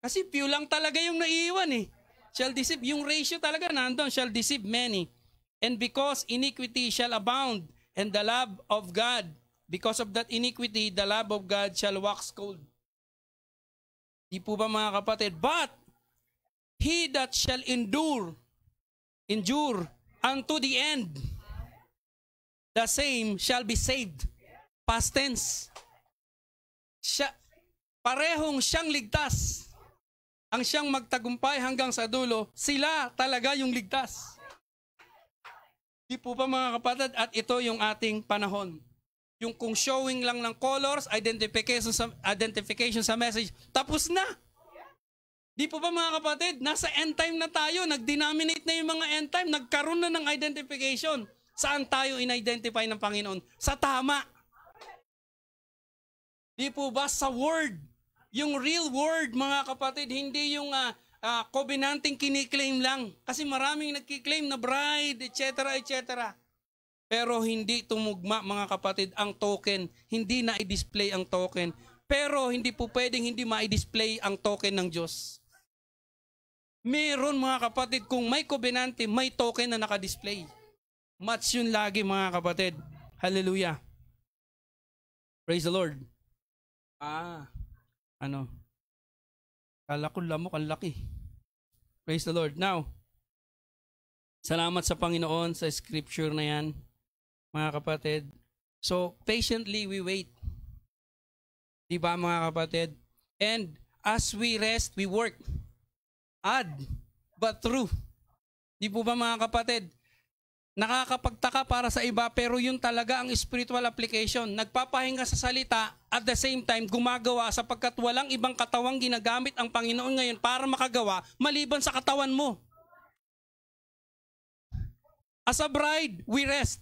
Kasi few lang talaga yung naiiwan eh. Shall deceive, yung ratio talaga nandun, shall deceive many. And because iniquity shall abound, and the love of God, because of that iniquity, the love of God shall wax cold. Di po ba mga kapatid? But, he that shall endure, endure unto the end, the same shall be saved. Past tense. Siya, parehong siyang ligtas. Ang siyang magtagumpay hanggang sa dulo, sila talaga yung ligtas. Di po ba mga kapatid? At ito yung ating panahon yung kung showing lang ng colors, identification sa, identification sa message, tapos na. Di po ba mga kapatid, nasa end time na tayo, nag-denominate na yung mga end time, nagkaroon na ng identification. Saan tayo in-identify ng Panginoon? Sa tama. Di po ba sa word? Yung real word mga kapatid, hindi yung uh, uh, covenanting kiniklaim lang. Kasi maraming nagkiklaim na bride, etc. etc. Pero hindi tumugma mga kapatid ang token, hindi na i-display ang token. Pero hindi po pwedeng hindi ma-display ang token ng Diyos. Meron mga kapatid, kung may kobenante, may token na nakadisplay. Match yun lagi mga kapatid. Hallelujah. Praise the Lord. Ah, ano? Kala ko lamok, ang Praise the Lord. Now, salamat sa Panginoon sa scripture na yan mga kapatid. So, patiently we wait. Di ba mga kapatid? And as we rest, we work. Odd, but true. Di po ba mga kapatid? Nakakapagtaka para sa iba pero yun talaga ang spiritual application. Nagpapahinga sa salita at the same time gumagawa sapagkat walang ibang katawang ginagamit ang Panginoon ngayon para makagawa maliban sa katawan mo. As a bride, we rest.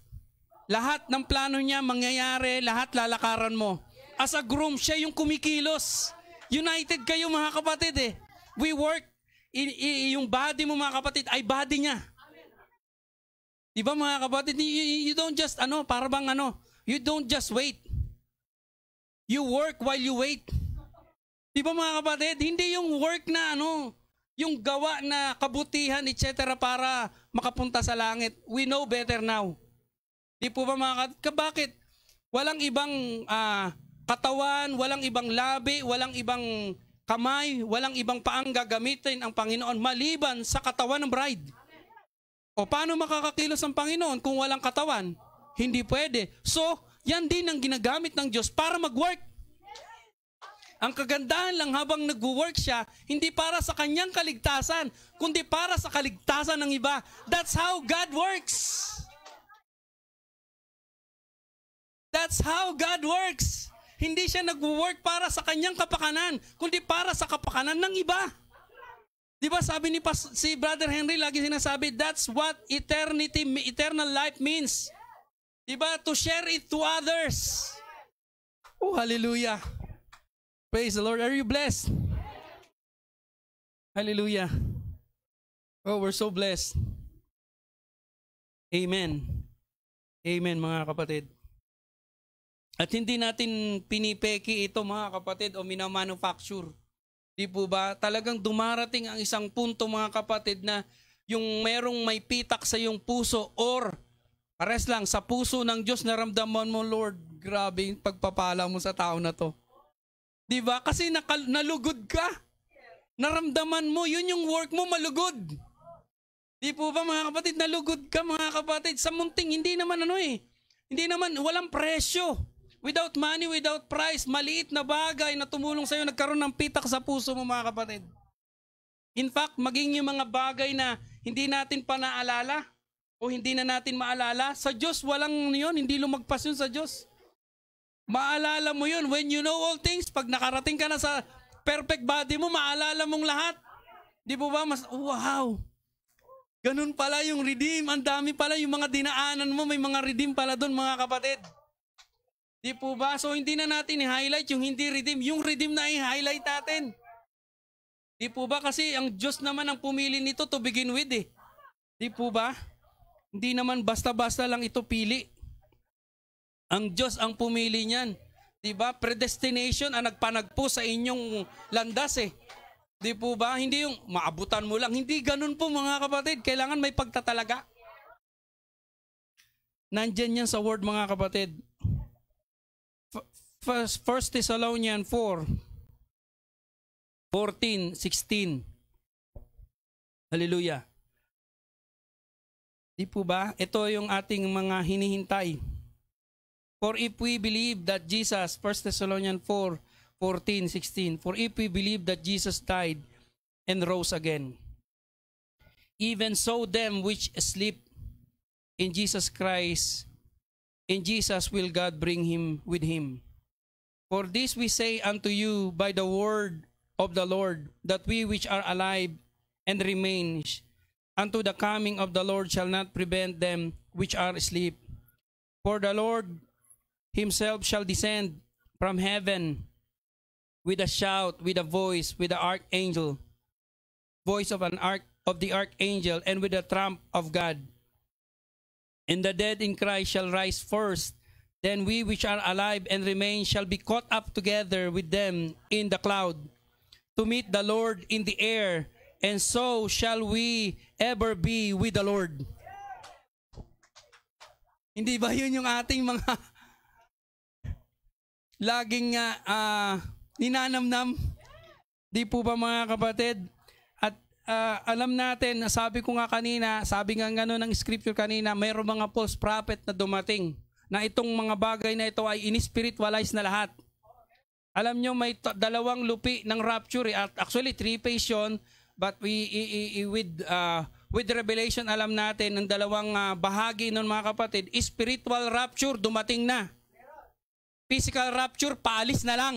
Lahat ng plano niya mangyayari, lahat lalakaran mo. As a groom, siya yung kumikilos. United kayo mga kapatid eh. We work. I- i- yung body mo mga kapatid ay body niya. Di ba mga kapatid? You, you don't just ano, para bang ano, you don't just wait. You work while you wait. Di ba mga kapatid? Hindi yung work na ano, yung gawa na kabutihan, etc. para makapunta sa langit. We know better now. Di po ba mga ka bakit? Walang ibang uh, katawan, walang ibang labi, walang ibang kamay, walang ibang paang gagamitin ang Panginoon maliban sa katawan ng bride. O paano makakakilos ang Panginoon kung walang katawan? Hindi pwede. So, yan din ang ginagamit ng Diyos para mag-work. Ang kagandahan lang habang nag-work siya, hindi para sa kanyang kaligtasan, kundi para sa kaligtasan ng iba. That's how God works. That's how God works. Hindi siya nag-work para sa kanyang kapakanan, kundi para sa kapakanan ng iba. Di ba sabi ni Pas- si Brother Henry, lagi sinasabi, that's what eternity, eternal life means. Di ba? To share it to others. Oh, hallelujah. Praise the Lord. Are you blessed? Hallelujah. Oh, we're so blessed. Amen. Amen, mga kapatid. At hindi natin pinipeki ito mga kapatid o minamanufacture. Di po ba? Talagang dumarating ang isang punto mga kapatid na yung merong may pitak sa yung puso or pares lang sa puso ng Diyos naramdaman mo Lord, grabe yung pagpapala mo sa tao na to. Di ba? Kasi nakal- nalugod ka. Naramdaman mo, yun yung work mo, malugod. Di po ba mga kapatid, nalugod ka mga kapatid. Sa munting, hindi naman ano eh. Hindi naman, walang presyo. Without money, without price, maliit na bagay na tumulong sa'yo, nagkaroon ng pitak sa puso mo mga kapatid. In fact, maging yung mga bagay na hindi natin pa naalala o hindi na natin maalala, sa Diyos walang yun, hindi lumagpas yun sa Diyos. Maalala mo yun when you know all things. Pag nakarating ka na sa perfect body mo, maalala mong lahat. Di po ba? Mas, wow! Ganun pala yung redeem. Ang dami pala yung mga dinaanan mo. May mga redeem pala doon mga kapatid. Di po ba? So hindi na natin i-highlight yung hindi redeem. Yung redeem na i-highlight natin. Di po ba? Kasi ang Diyos naman ang pumili nito to begin with eh. Di po ba? Hindi naman basta-basta lang ito pili. Ang Diyos ang pumili niyan. Di ba? Predestination ang nagpanagpo sa inyong landas eh. Di po ba? Hindi yung maabutan mo lang. Hindi ganun po mga kapatid. Kailangan may pagtatalaga. Nandyan yan sa word mga kapatid. First, Thessalonians 4, 14, 16. Hallelujah. Di po ba? Ito yung ating mga hinihintay. For if we believe that Jesus, 1 Thessalonians 4, 14, 16. For if we believe that Jesus died and rose again, even so them which sleep in Jesus Christ in Jesus will God bring him with him. For this we say unto you by the word of the Lord, that we which are alive and remain unto the coming of the Lord shall not prevent them which are asleep. For the Lord himself shall descend from heaven with a shout, with a voice, with the archangel, voice of an arch of the archangel, and with the trump of God And the dead in Christ shall rise first. Then we which are alive and remain shall be caught up together with them in the cloud to meet the Lord in the air, and so shall we ever be with the Lord. Hindi ba yun yung ating mga laging uh, ninanamnam? Di po ba mga kapatid? uh, alam natin, sabi ko nga kanina, sabi nga gano'n ng scripture kanina, mayroong mga false prophet na dumating na itong mga bagay na ito ay inispiritualize na lahat. Alam nyo, may t- dalawang lupi ng rapture. Eh, at actually, three phase yun. But we, i, i, i, with, uh, with revelation, alam natin, ang dalawang uh, bahagi nun mga kapatid, spiritual rapture, dumating na. Physical rapture, paalis na lang.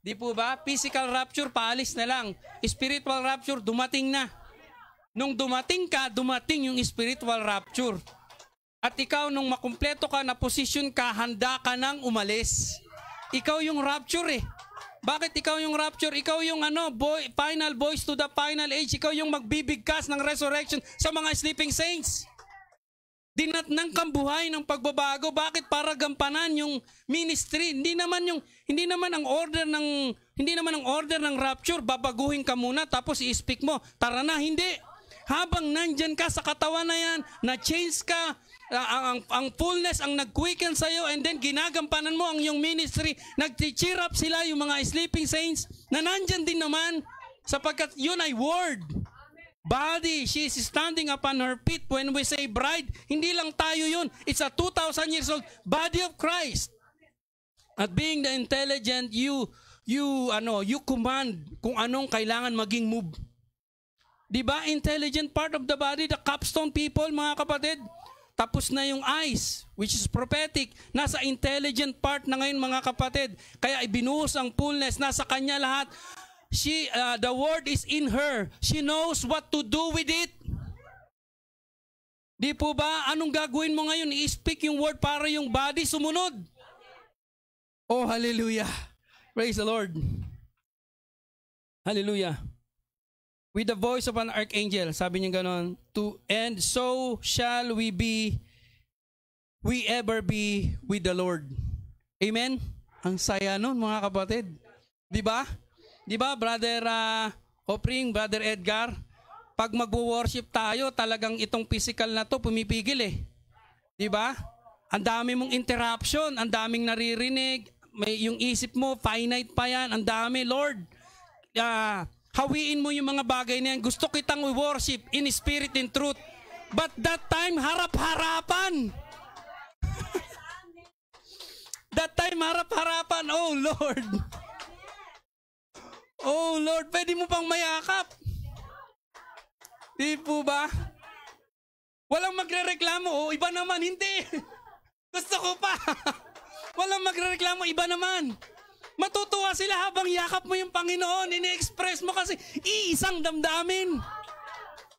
Di po ba? Physical rapture, paalis na lang. Spiritual rapture, dumating na. Nung dumating ka, dumating yung spiritual rapture. At ikaw, nung makumpleto ka na position ka, handa ka nang umalis. Ikaw yung rapture eh. Bakit ikaw yung rapture? Ikaw yung ano, boy, final voice to the final age. Ikaw yung magbibigkas ng resurrection sa mga sleeping saints tinatnang kambuhay ng pagbabago. Bakit? Para gampanan yung ministry. Hindi naman yung hindi naman ang order ng hindi naman ang order ng rapture, babaguhin ka muna tapos i-speak mo. Tara na, hindi. Habang nandyan ka sa katawan na yan, na-change ka, ang, ang, ang fullness ang nag-quicken sa iyo and then ginagampanan mo ang iyong ministry. Nag-cheer up sila yung mga sleeping saints na nandyan din naman sapagkat yun ay word body. She is standing upon her feet. When we say bride, hindi lang tayo yun. It's a 2,000 years old body of Christ. At being the intelligent, you, you, ano, you command kung anong kailangan maging move. Di ba? Intelligent part of the body, the capstone people, mga kapatid. Tapos na yung eyes, which is prophetic. Nasa intelligent part na ngayon, mga kapatid. Kaya ibinuhos ang fullness. Nasa kanya lahat she uh, the word is in her. She knows what to do with it. Di po ba? Anong gagawin mo ngayon? I-speak yung word para yung body sumunod. Oh, hallelujah. Praise the Lord. Hallelujah. With the voice of an archangel, sabi niya ganon, to, and so shall we be, we ever be with the Lord. Amen? Ang saya nun, mga kapatid. Di ba? Di ba, Brother uh, Opring, Brother Edgar? Pag magwo-worship tayo, talagang itong physical na to pumipigil eh. Di ba? Ang dami mong interruption, ang daming naririnig, may yung isip mo, finite pa yan, ang dami, Lord. Uh, hawiin mo yung mga bagay na yan. Gusto kitang worship in spirit and truth. But that time, harap-harapan. that time, harap-harapan. Oh, Lord. Oh Lord, pwede mo pang mayakap. Di po ba? Walang magrereklamo, oh, iba naman, hindi. Gusto ko pa. Walang magrereklamo, iba naman. Matutuwa sila habang yakap mo yung Panginoon, ini-express mo kasi iisang damdamin.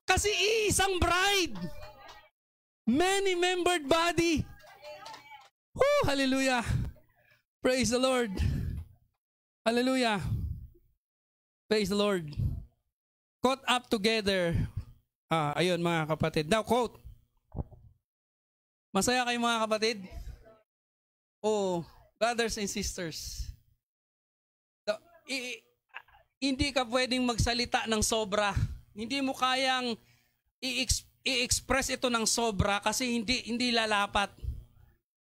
Kasi iisang bride. Many-membered body. Woo, hallelujah. Praise the Lord. Hallelujah. Praise the Lord. Caught up together. Ah, ayun mga kapatid. Now, quote. Masaya kayo mga kapatid? Oh, brothers and sisters. The, i, hindi ka pwedeng magsalita ng sobra. Hindi mo kayang i-express ito ng sobra kasi hindi hindi lalapat.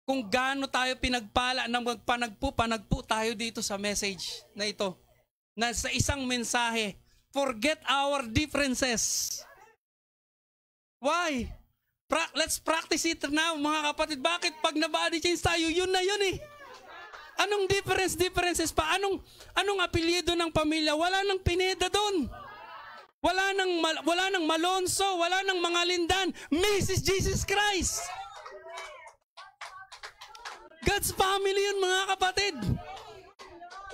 Kung gaano tayo pinagpala ng magpanagpo, panagpo tayo dito sa message na ito na sa isang mensahe, forget our differences. Why? Pra- let's practice it now, mga kapatid. Bakit pag na-body change tayo, yun na yun eh. Anong difference, differences pa? Anong, anong apelyido ng pamilya? Wala nang Pineda doon. Wala nang, wala nang Malonso, wala nang mga lindan. Mrs. Jesus Christ. God's family yun, mga kapatid.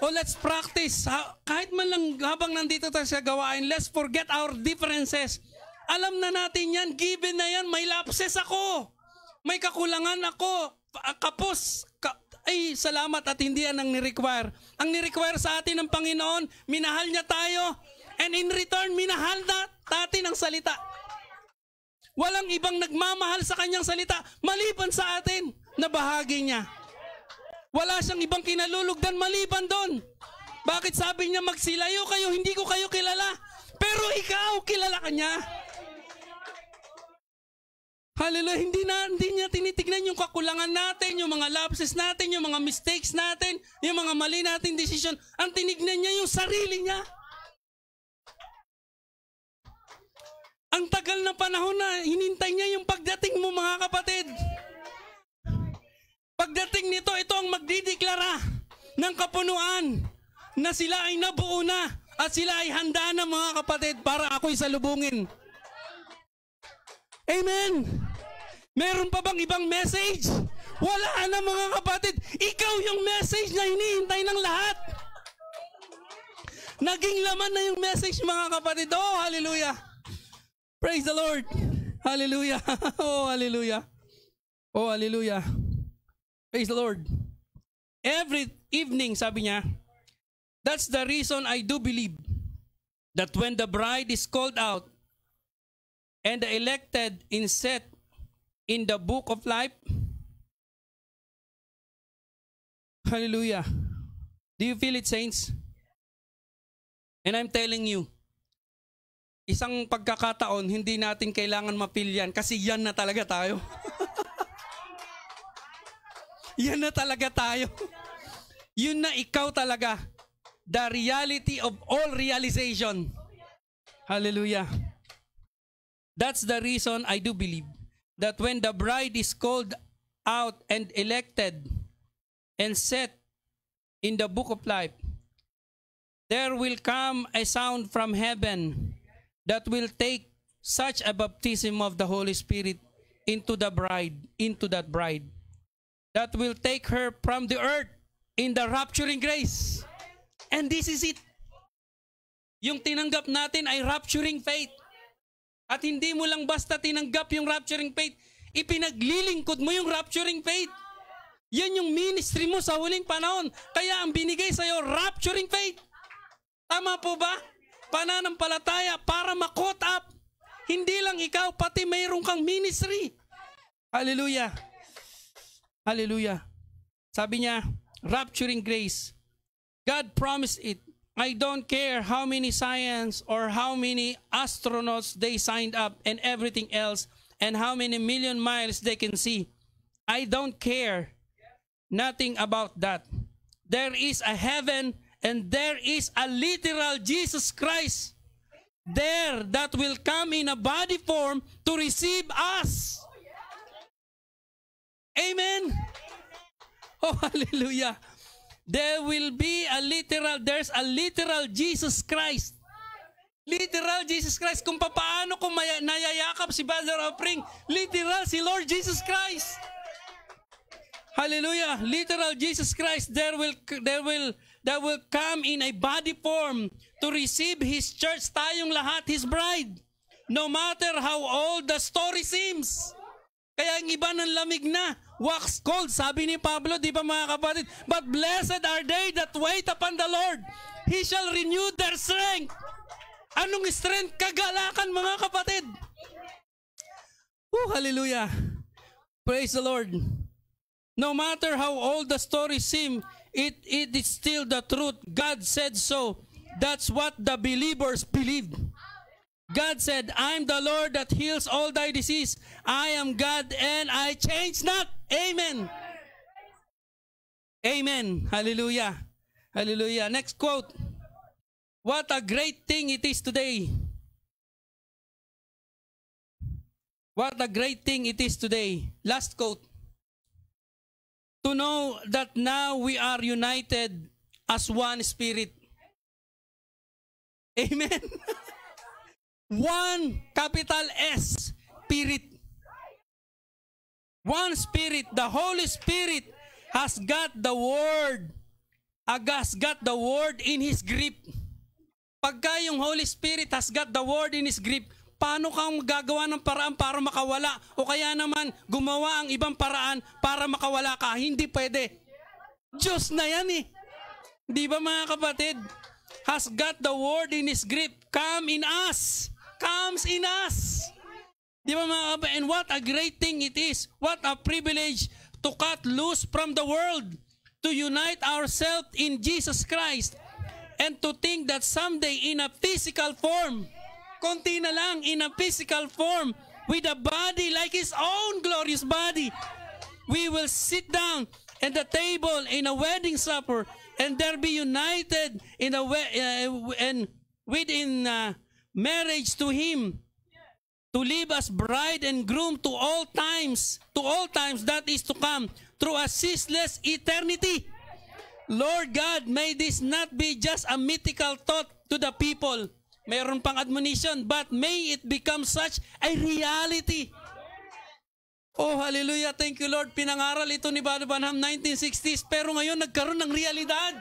O oh, let's practice. Ha, kahit man lang habang nandito tayo sa gawain, let's forget our differences. Alam na natin yan, given na yan, may lapses ako. May kakulangan ako. Ah, kapos. Ka, ay, salamat at hindi yan ang nirequire. Ang nirequire sa atin ng Panginoon, minahal niya tayo. And in return, minahal na natin ang salita. Walang ibang nagmamahal sa kanyang salita, maliban sa atin na bahagi niya. Wala siyang ibang kinalulugdan maliban doon. Bakit sabi niya magsilayo kayo, hindi ko kayo kilala. Pero ikaw, kilala ka niya. Hallelujah, hindi, na, hindi niya tinitignan yung kakulangan natin, yung mga lapses natin, yung mga mistakes natin, yung mga mali natin decision. Ang tinignan niya yung sarili niya. Ang tagal na panahon na hinintay niya yung pagdating mo mga kapatid. Pagdating nito, ito ang magdideklara ng kapunuan na sila ay nabuo na at sila ay handa na mga kapatid para ako'y salubungin. Amen! Meron pa bang ibang message? Wala na mga kapatid. Ikaw yung message na hinihintay ng lahat. Naging laman na yung message mga kapatid. Oh, hallelujah. Praise the Lord. Hallelujah. Oh, hallelujah. Oh, hallelujah. Praise the Lord. Every evening, sabi niya, that's the reason I do believe that when the bride is called out and the elected in set in the book of life, hallelujah. Do you feel it, saints? And I'm telling you, isang pagkakataon, hindi natin kailangan mapil kasi yan na talaga tayo. Yan na talaga tayo. Yun na ikaw talaga. The reality of all realization. Hallelujah. That's the reason I do believe that when the bride is called out and elected and set in the book of life, there will come a sound from heaven that will take such a baptism of the Holy Spirit into the bride, into that bride that will take her from the earth in the rapturing grace. And this is it. Yung tinanggap natin ay rapturing faith. At hindi mo lang basta tinanggap yung rapturing faith, ipinaglilingkod mo yung rapturing faith. Yan yung ministry mo sa huling panahon. Kaya ang binigay sa'yo, rapturing faith. Tama po ba? Pananampalataya para makot up. Hindi lang ikaw, pati mayroon kang ministry. Hallelujah. Hallelujah. Sabi niya, rapturing grace. God promised it. I don't care how many science or how many astronauts they signed up and everything else and how many million miles they can see. I don't care nothing about that. There is a heaven and there is a literal Jesus Christ there that will come in a body form to receive us. Amen? Oh, hallelujah. There will be a literal, there's a literal Jesus Christ. Literal Jesus Christ. Kung paano kung maya, nayayakap si Brother Offering, literal si Lord Jesus Christ. Hallelujah. Literal Jesus Christ, there will, there will, that will come in a body form to receive His church, tayong lahat, His bride. No matter how old the story seems. Kaya ang iba ng lamig na wax cold. Sabi ni Pablo, di ba mga kapatid? But blessed are they that wait upon the Lord. He shall renew their strength. Anong strength? Kagalakan mga kapatid. Oh, hallelujah. Praise the Lord. No matter how old the story seem, it, it is still the truth. God said so. That's what the believers believed. God said, I'm the Lord that heals all thy disease. I am God and I change not. Amen. Amen. Hallelujah. Hallelujah. Next quote. What a great thing it is today. What a great thing it is today. Last quote. To know that now we are united as one spirit. Amen. One capital S, Spirit. One Spirit, the Holy Spirit has got the Word. Has got the Word in His grip. Pagka yung Holy Spirit has got the Word in His grip, paano kang gagawa ng paraan para makawala? O kaya naman, gumawa ang ibang paraan para makawala ka? Hindi pwede. Diyos na yan eh. Di ba mga kapatid? Has got the Word in His grip. Come in us. comes in us. Di ba mga kaba? And what a great thing it is. What a privilege to cut loose from the world. To unite ourselves in Jesus Christ. And to think that someday in a physical form, konti na lang, in a physical form, with a body like His own glorious body, we will sit down at the table in a wedding supper and there be united in a way uh, and within uh, marriage to Him. To live as bride and groom to all times. To all times that is to come. Through a ceaseless eternity. Lord God, may this not be just a mythical thought to the people. Mayroon pang admonition, but may it become such a reality. Oh, hallelujah. Thank you, Lord. Pinangaral ito ni Bado Banham 1960s, pero ngayon nagkaroon ng realidad.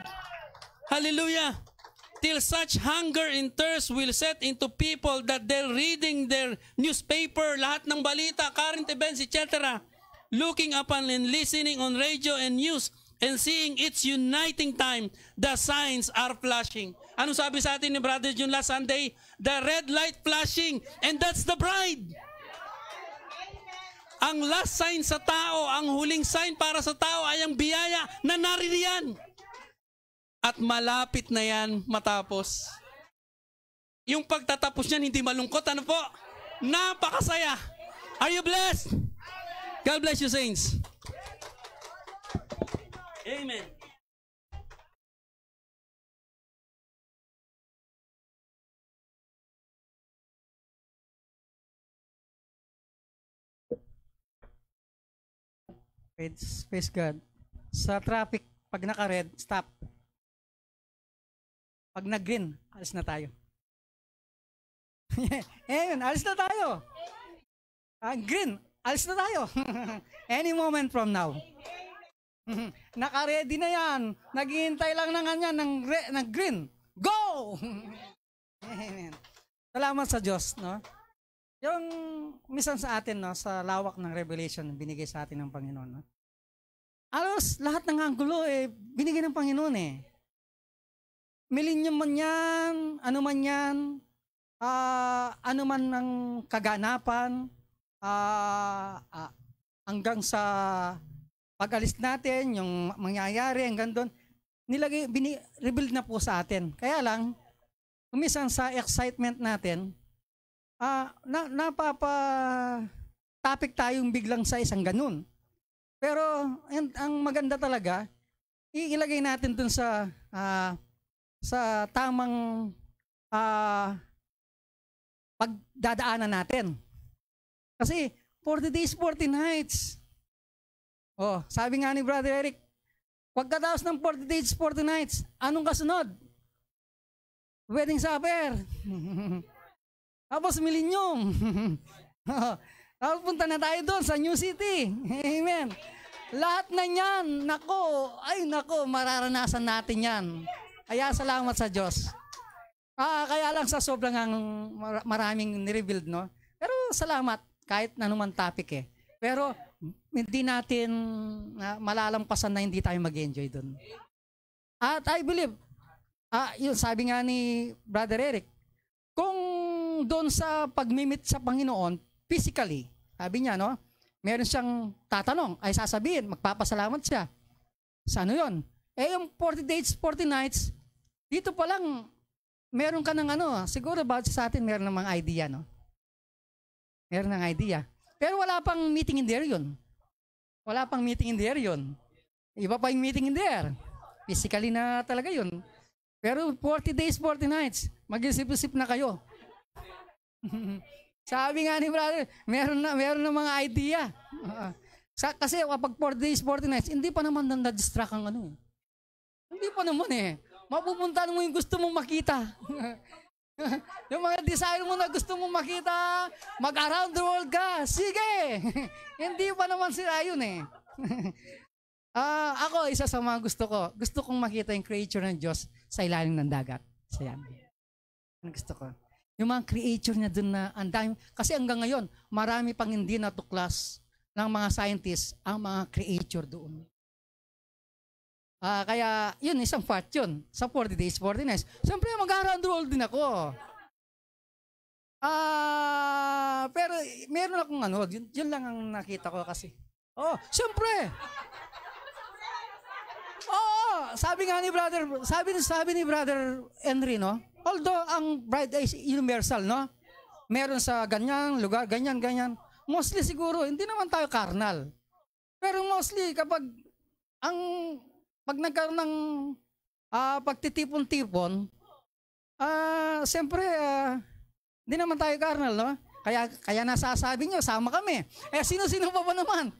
Hallelujah till such hunger and thirst will set into people that they're reading their newspaper, lahat ng balita, current events, etc., looking upon and listening on radio and news, and seeing its uniting time, the signs are flashing. Anong sabi sa atin ni Brother June last Sunday? The red light flashing, and that's the bride. Ang last sign sa tao, ang huling sign para sa tao ay ang biyaya na naririyan. At malapit na yan matapos. Yung pagtatapos niyan, hindi malungkot. Ano po? Napakasaya. Are you blessed? God bless you, saints. Amen. Praise, praise God. Sa traffic, pag naka-red, stop. Pag nag-green, alis na tayo. Ayun, alis na tayo. Uh, green, alis na tayo. Any moment from now. Naka-ready na yan. Naghihintay lang ng kanya ng, re- ng green. Go! Amen. Salamat sa Diyos, no? Yung misan sa atin, no, sa lawak ng revelation binigay sa atin ng Panginoon, no? Alos, lahat ng anggulo, eh, binigay ng Panginoon, eh millennium man yan, ano man yan, uh, ano man ang kaganapan, uh, uh, hanggang sa pag-alis natin, yung mangyayari hanggang doon, nilagay, bini, rebuild na po sa atin. Kaya lang, kumisan sa excitement natin, uh, na, napapa topic tayong biglang sa isang ganun. Pero and, ang maganda talaga, ilagay natin dun sa uh, sa tamang uh, pagdadaanan natin. Kasi 40 days, 40 nights. Oh, sabi nga ni Brother Eric, pagkatapos ng 40 days, 40 nights, anong kasunod? Wedding supper. Tapos millennium. Tapos punta na tayo doon sa New City. Amen. Lahat na yan, nako, ay nako, mararanasan natin yan. Kaya salamat sa Diyos. Ah, kaya lang sa sobrang ang maraming ni-revealed, no? Pero salamat, kahit na naman topic eh. Pero hindi natin uh, malalampasan na hindi tayo mag-enjoy doon. At I believe, ah, yun, sabi nga ni Brother Eric, kung doon sa pagmimit sa Panginoon, physically, sabi niya, no? Meron siyang tatanong, ay sasabihin, magpapasalamat siya. Sa ano yun? Eh yung 40 days, 40 nights, dito pa lang, meron ka ng ano, ah, siguro bawat sa atin meron ng mga idea, no? Meron ng idea. Pero wala pang meeting in there yun. Wala pang meeting in there yun. Iba pa yung meeting in there. Physically na talaga yun. Pero 40 days, 40 nights, mag-isip-isip na kayo. Sabi nga ni brother, meron na, meron na mga idea. Uh, kasi kapag 40 days, 40 nights, hindi pa naman na-distract ang ano eh hindi pa naman eh. Mapupuntahan mo yung gusto mong makita. yung mga desire mo na gusto mong makita, mag-around the world ka, sige! Hindi pa naman sila yun eh. uh, ako, isa sa mga gusto ko, gusto kong makita yung creature ng Diyos sa ilalim ng dagat. Sa Ang gusto ko. Yung mga creature niya dun na ang dami. Kasi hanggang ngayon, marami pang hindi natuklas ng mga scientists ang mga creature doon. Uh, kaya, yun, isang part yun. Sa 40 days, 40 nights. Siyempre, mag around roll din ako. Ah, uh, pero meron akong ano, yun, yun lang ang nakita ko kasi. Oh, siyempre. oh, sabi nga ni brother, sabi, sabi ni brother Henry, no? Although ang bride is universal, no? Meron sa ganyang lugar, ganyan, ganyan. Mostly siguro, hindi naman tayo carnal. Pero mostly kapag ang pag nagkaroon ng uh, pagtitipon-tipon, ah, uh, siyempre, ah, hindi uh, naman tayo carnal, no? Kaya, kaya nasasabi nyo, sama kami. Eh, sino-sino pa ba naman?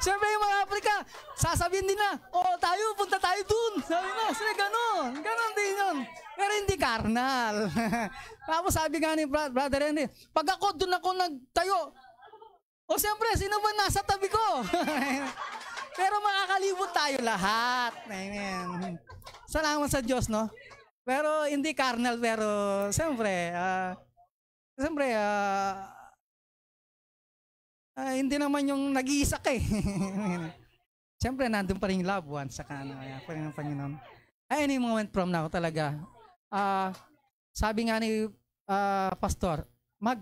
Siyempre yung mga Afrika, sasabihin din na, oh tayo, punta tayo dun. Sabi na, sila ganun, ganun din yun. Pero hindi karnal. Tapos sabi nga ni Brother Henry, pag ako dun ako nagtayo, o siyempre, sino ba nasa tabi ko? Pero makakalibot tayo lahat. Amen. Salamat sa Diyos, no? Pero hindi carnal, pero siyempre, uh, siyempre, uh, uh, hindi naman yung nag iisak eh. siyempre, nandun pa rin love one sa kanya, ano, kaya pa rin ng Panginoon. Ay, yung moment from now talaga. Uh, sabi nga ni uh, Pastor, mag,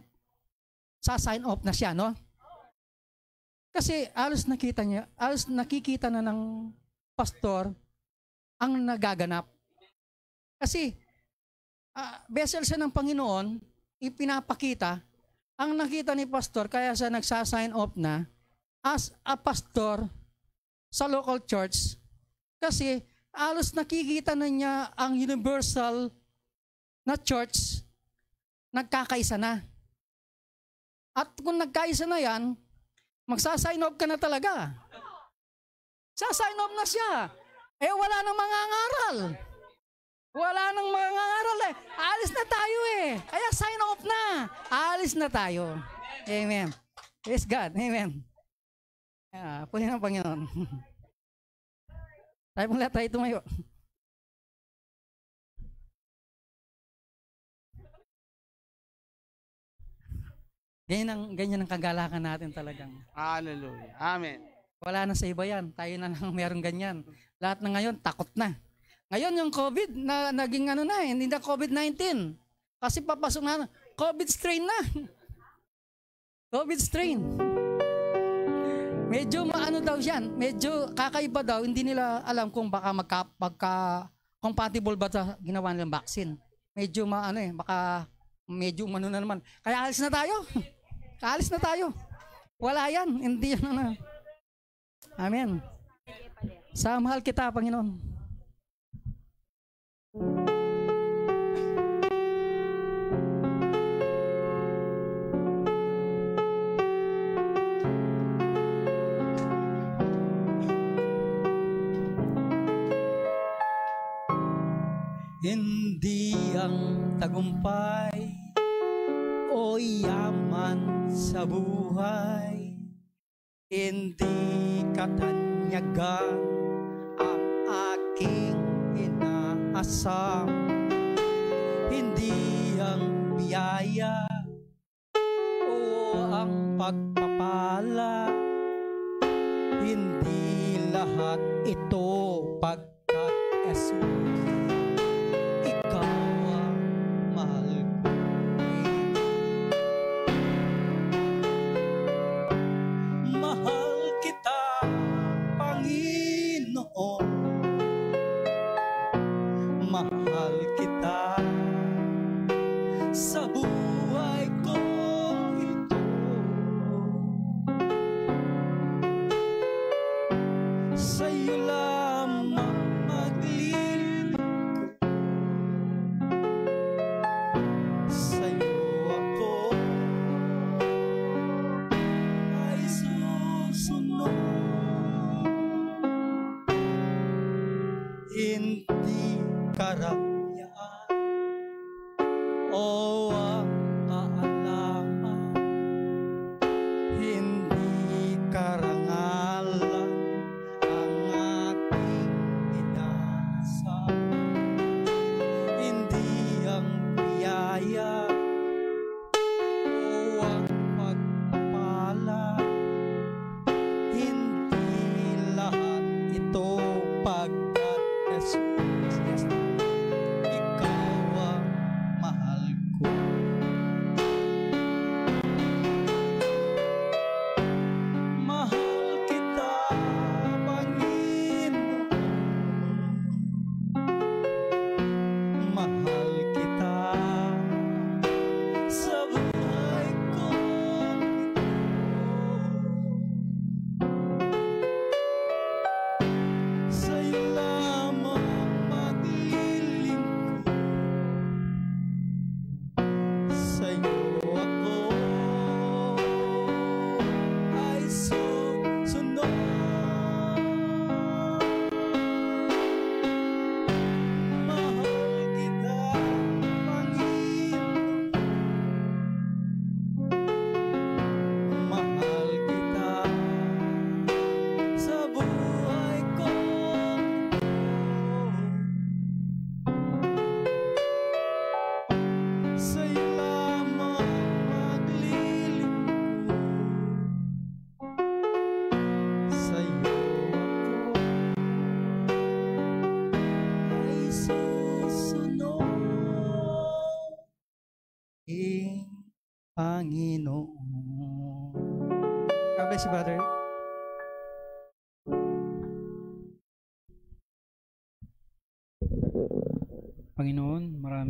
sa sign off na siya, no? Kasi alos nakita niya, alos nakikita na ng pastor ang nagaganap. Kasi uh, vessel siya ng Panginoon, ipinapakita, ang nakita ni pastor kaya siya nagsasign off na as a pastor sa local church kasi alos nakikita na niya ang universal na church nagkakaisa na. At kung nagkaisa na yan, Magsasign off ka na talaga. Sasign off na siya. Eh wala nang mga ngaral. Wala nang mga ngaral eh. Alis na tayo eh. Kaya sign off na. Alis na tayo. Amen. Praise God. Amen. Ah, puli ng Panginoon. tayo mong lahat tayo tumayo. Ganyan ang, ganyan ang kagalakan natin talagang. Hallelujah. Amen. Wala na sa iba yan. Tayo na lang meron ganyan. Lahat na ngayon, takot na. Ngayon yung COVID, na, naging ano na, hindi na COVID-19. Kasi papasok na, COVID strain na. COVID strain. Medyo maano daw yan. Medyo kakaiba daw. Hindi nila alam kung baka magka, magka compatible ba sa ginawa nilang vaccine. Medyo maano eh, baka medyo umano naman. Kaya alis na tayo. Alis na tayo. Wala yan. Hindi yan na. Ano. Amen. Sa kita, Panginoon. Hindi ang tagumpay o yaman sa buhay Hindi katanyagan ang aking inaasam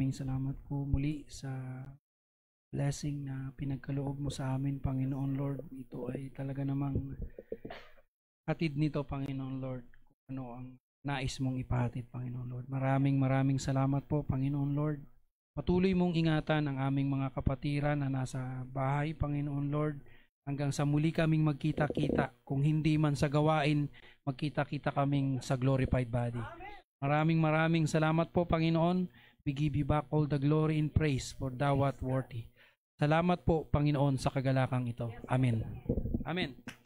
maraming salamat po muli sa blessing na pinagkaloob mo sa amin, Panginoon Lord. Ito ay talaga namang hatid nito, Panginoon Lord, kung ano ang nais mong ipahatid, Panginoon Lord. Maraming maraming salamat po, Panginoon Lord. Patuloy mong ingatan ang aming mga kapatiran na nasa bahay, Panginoon Lord, hanggang sa muli kaming magkita-kita. Kung hindi man sa gawain, magkita-kita kaming sa glorified body. Maraming maraming salamat po, Panginoon. We give you back all the glory and praise for thou art worthy. Salamat po, Panginoon, sa kagalakang ito. Amen. Amen.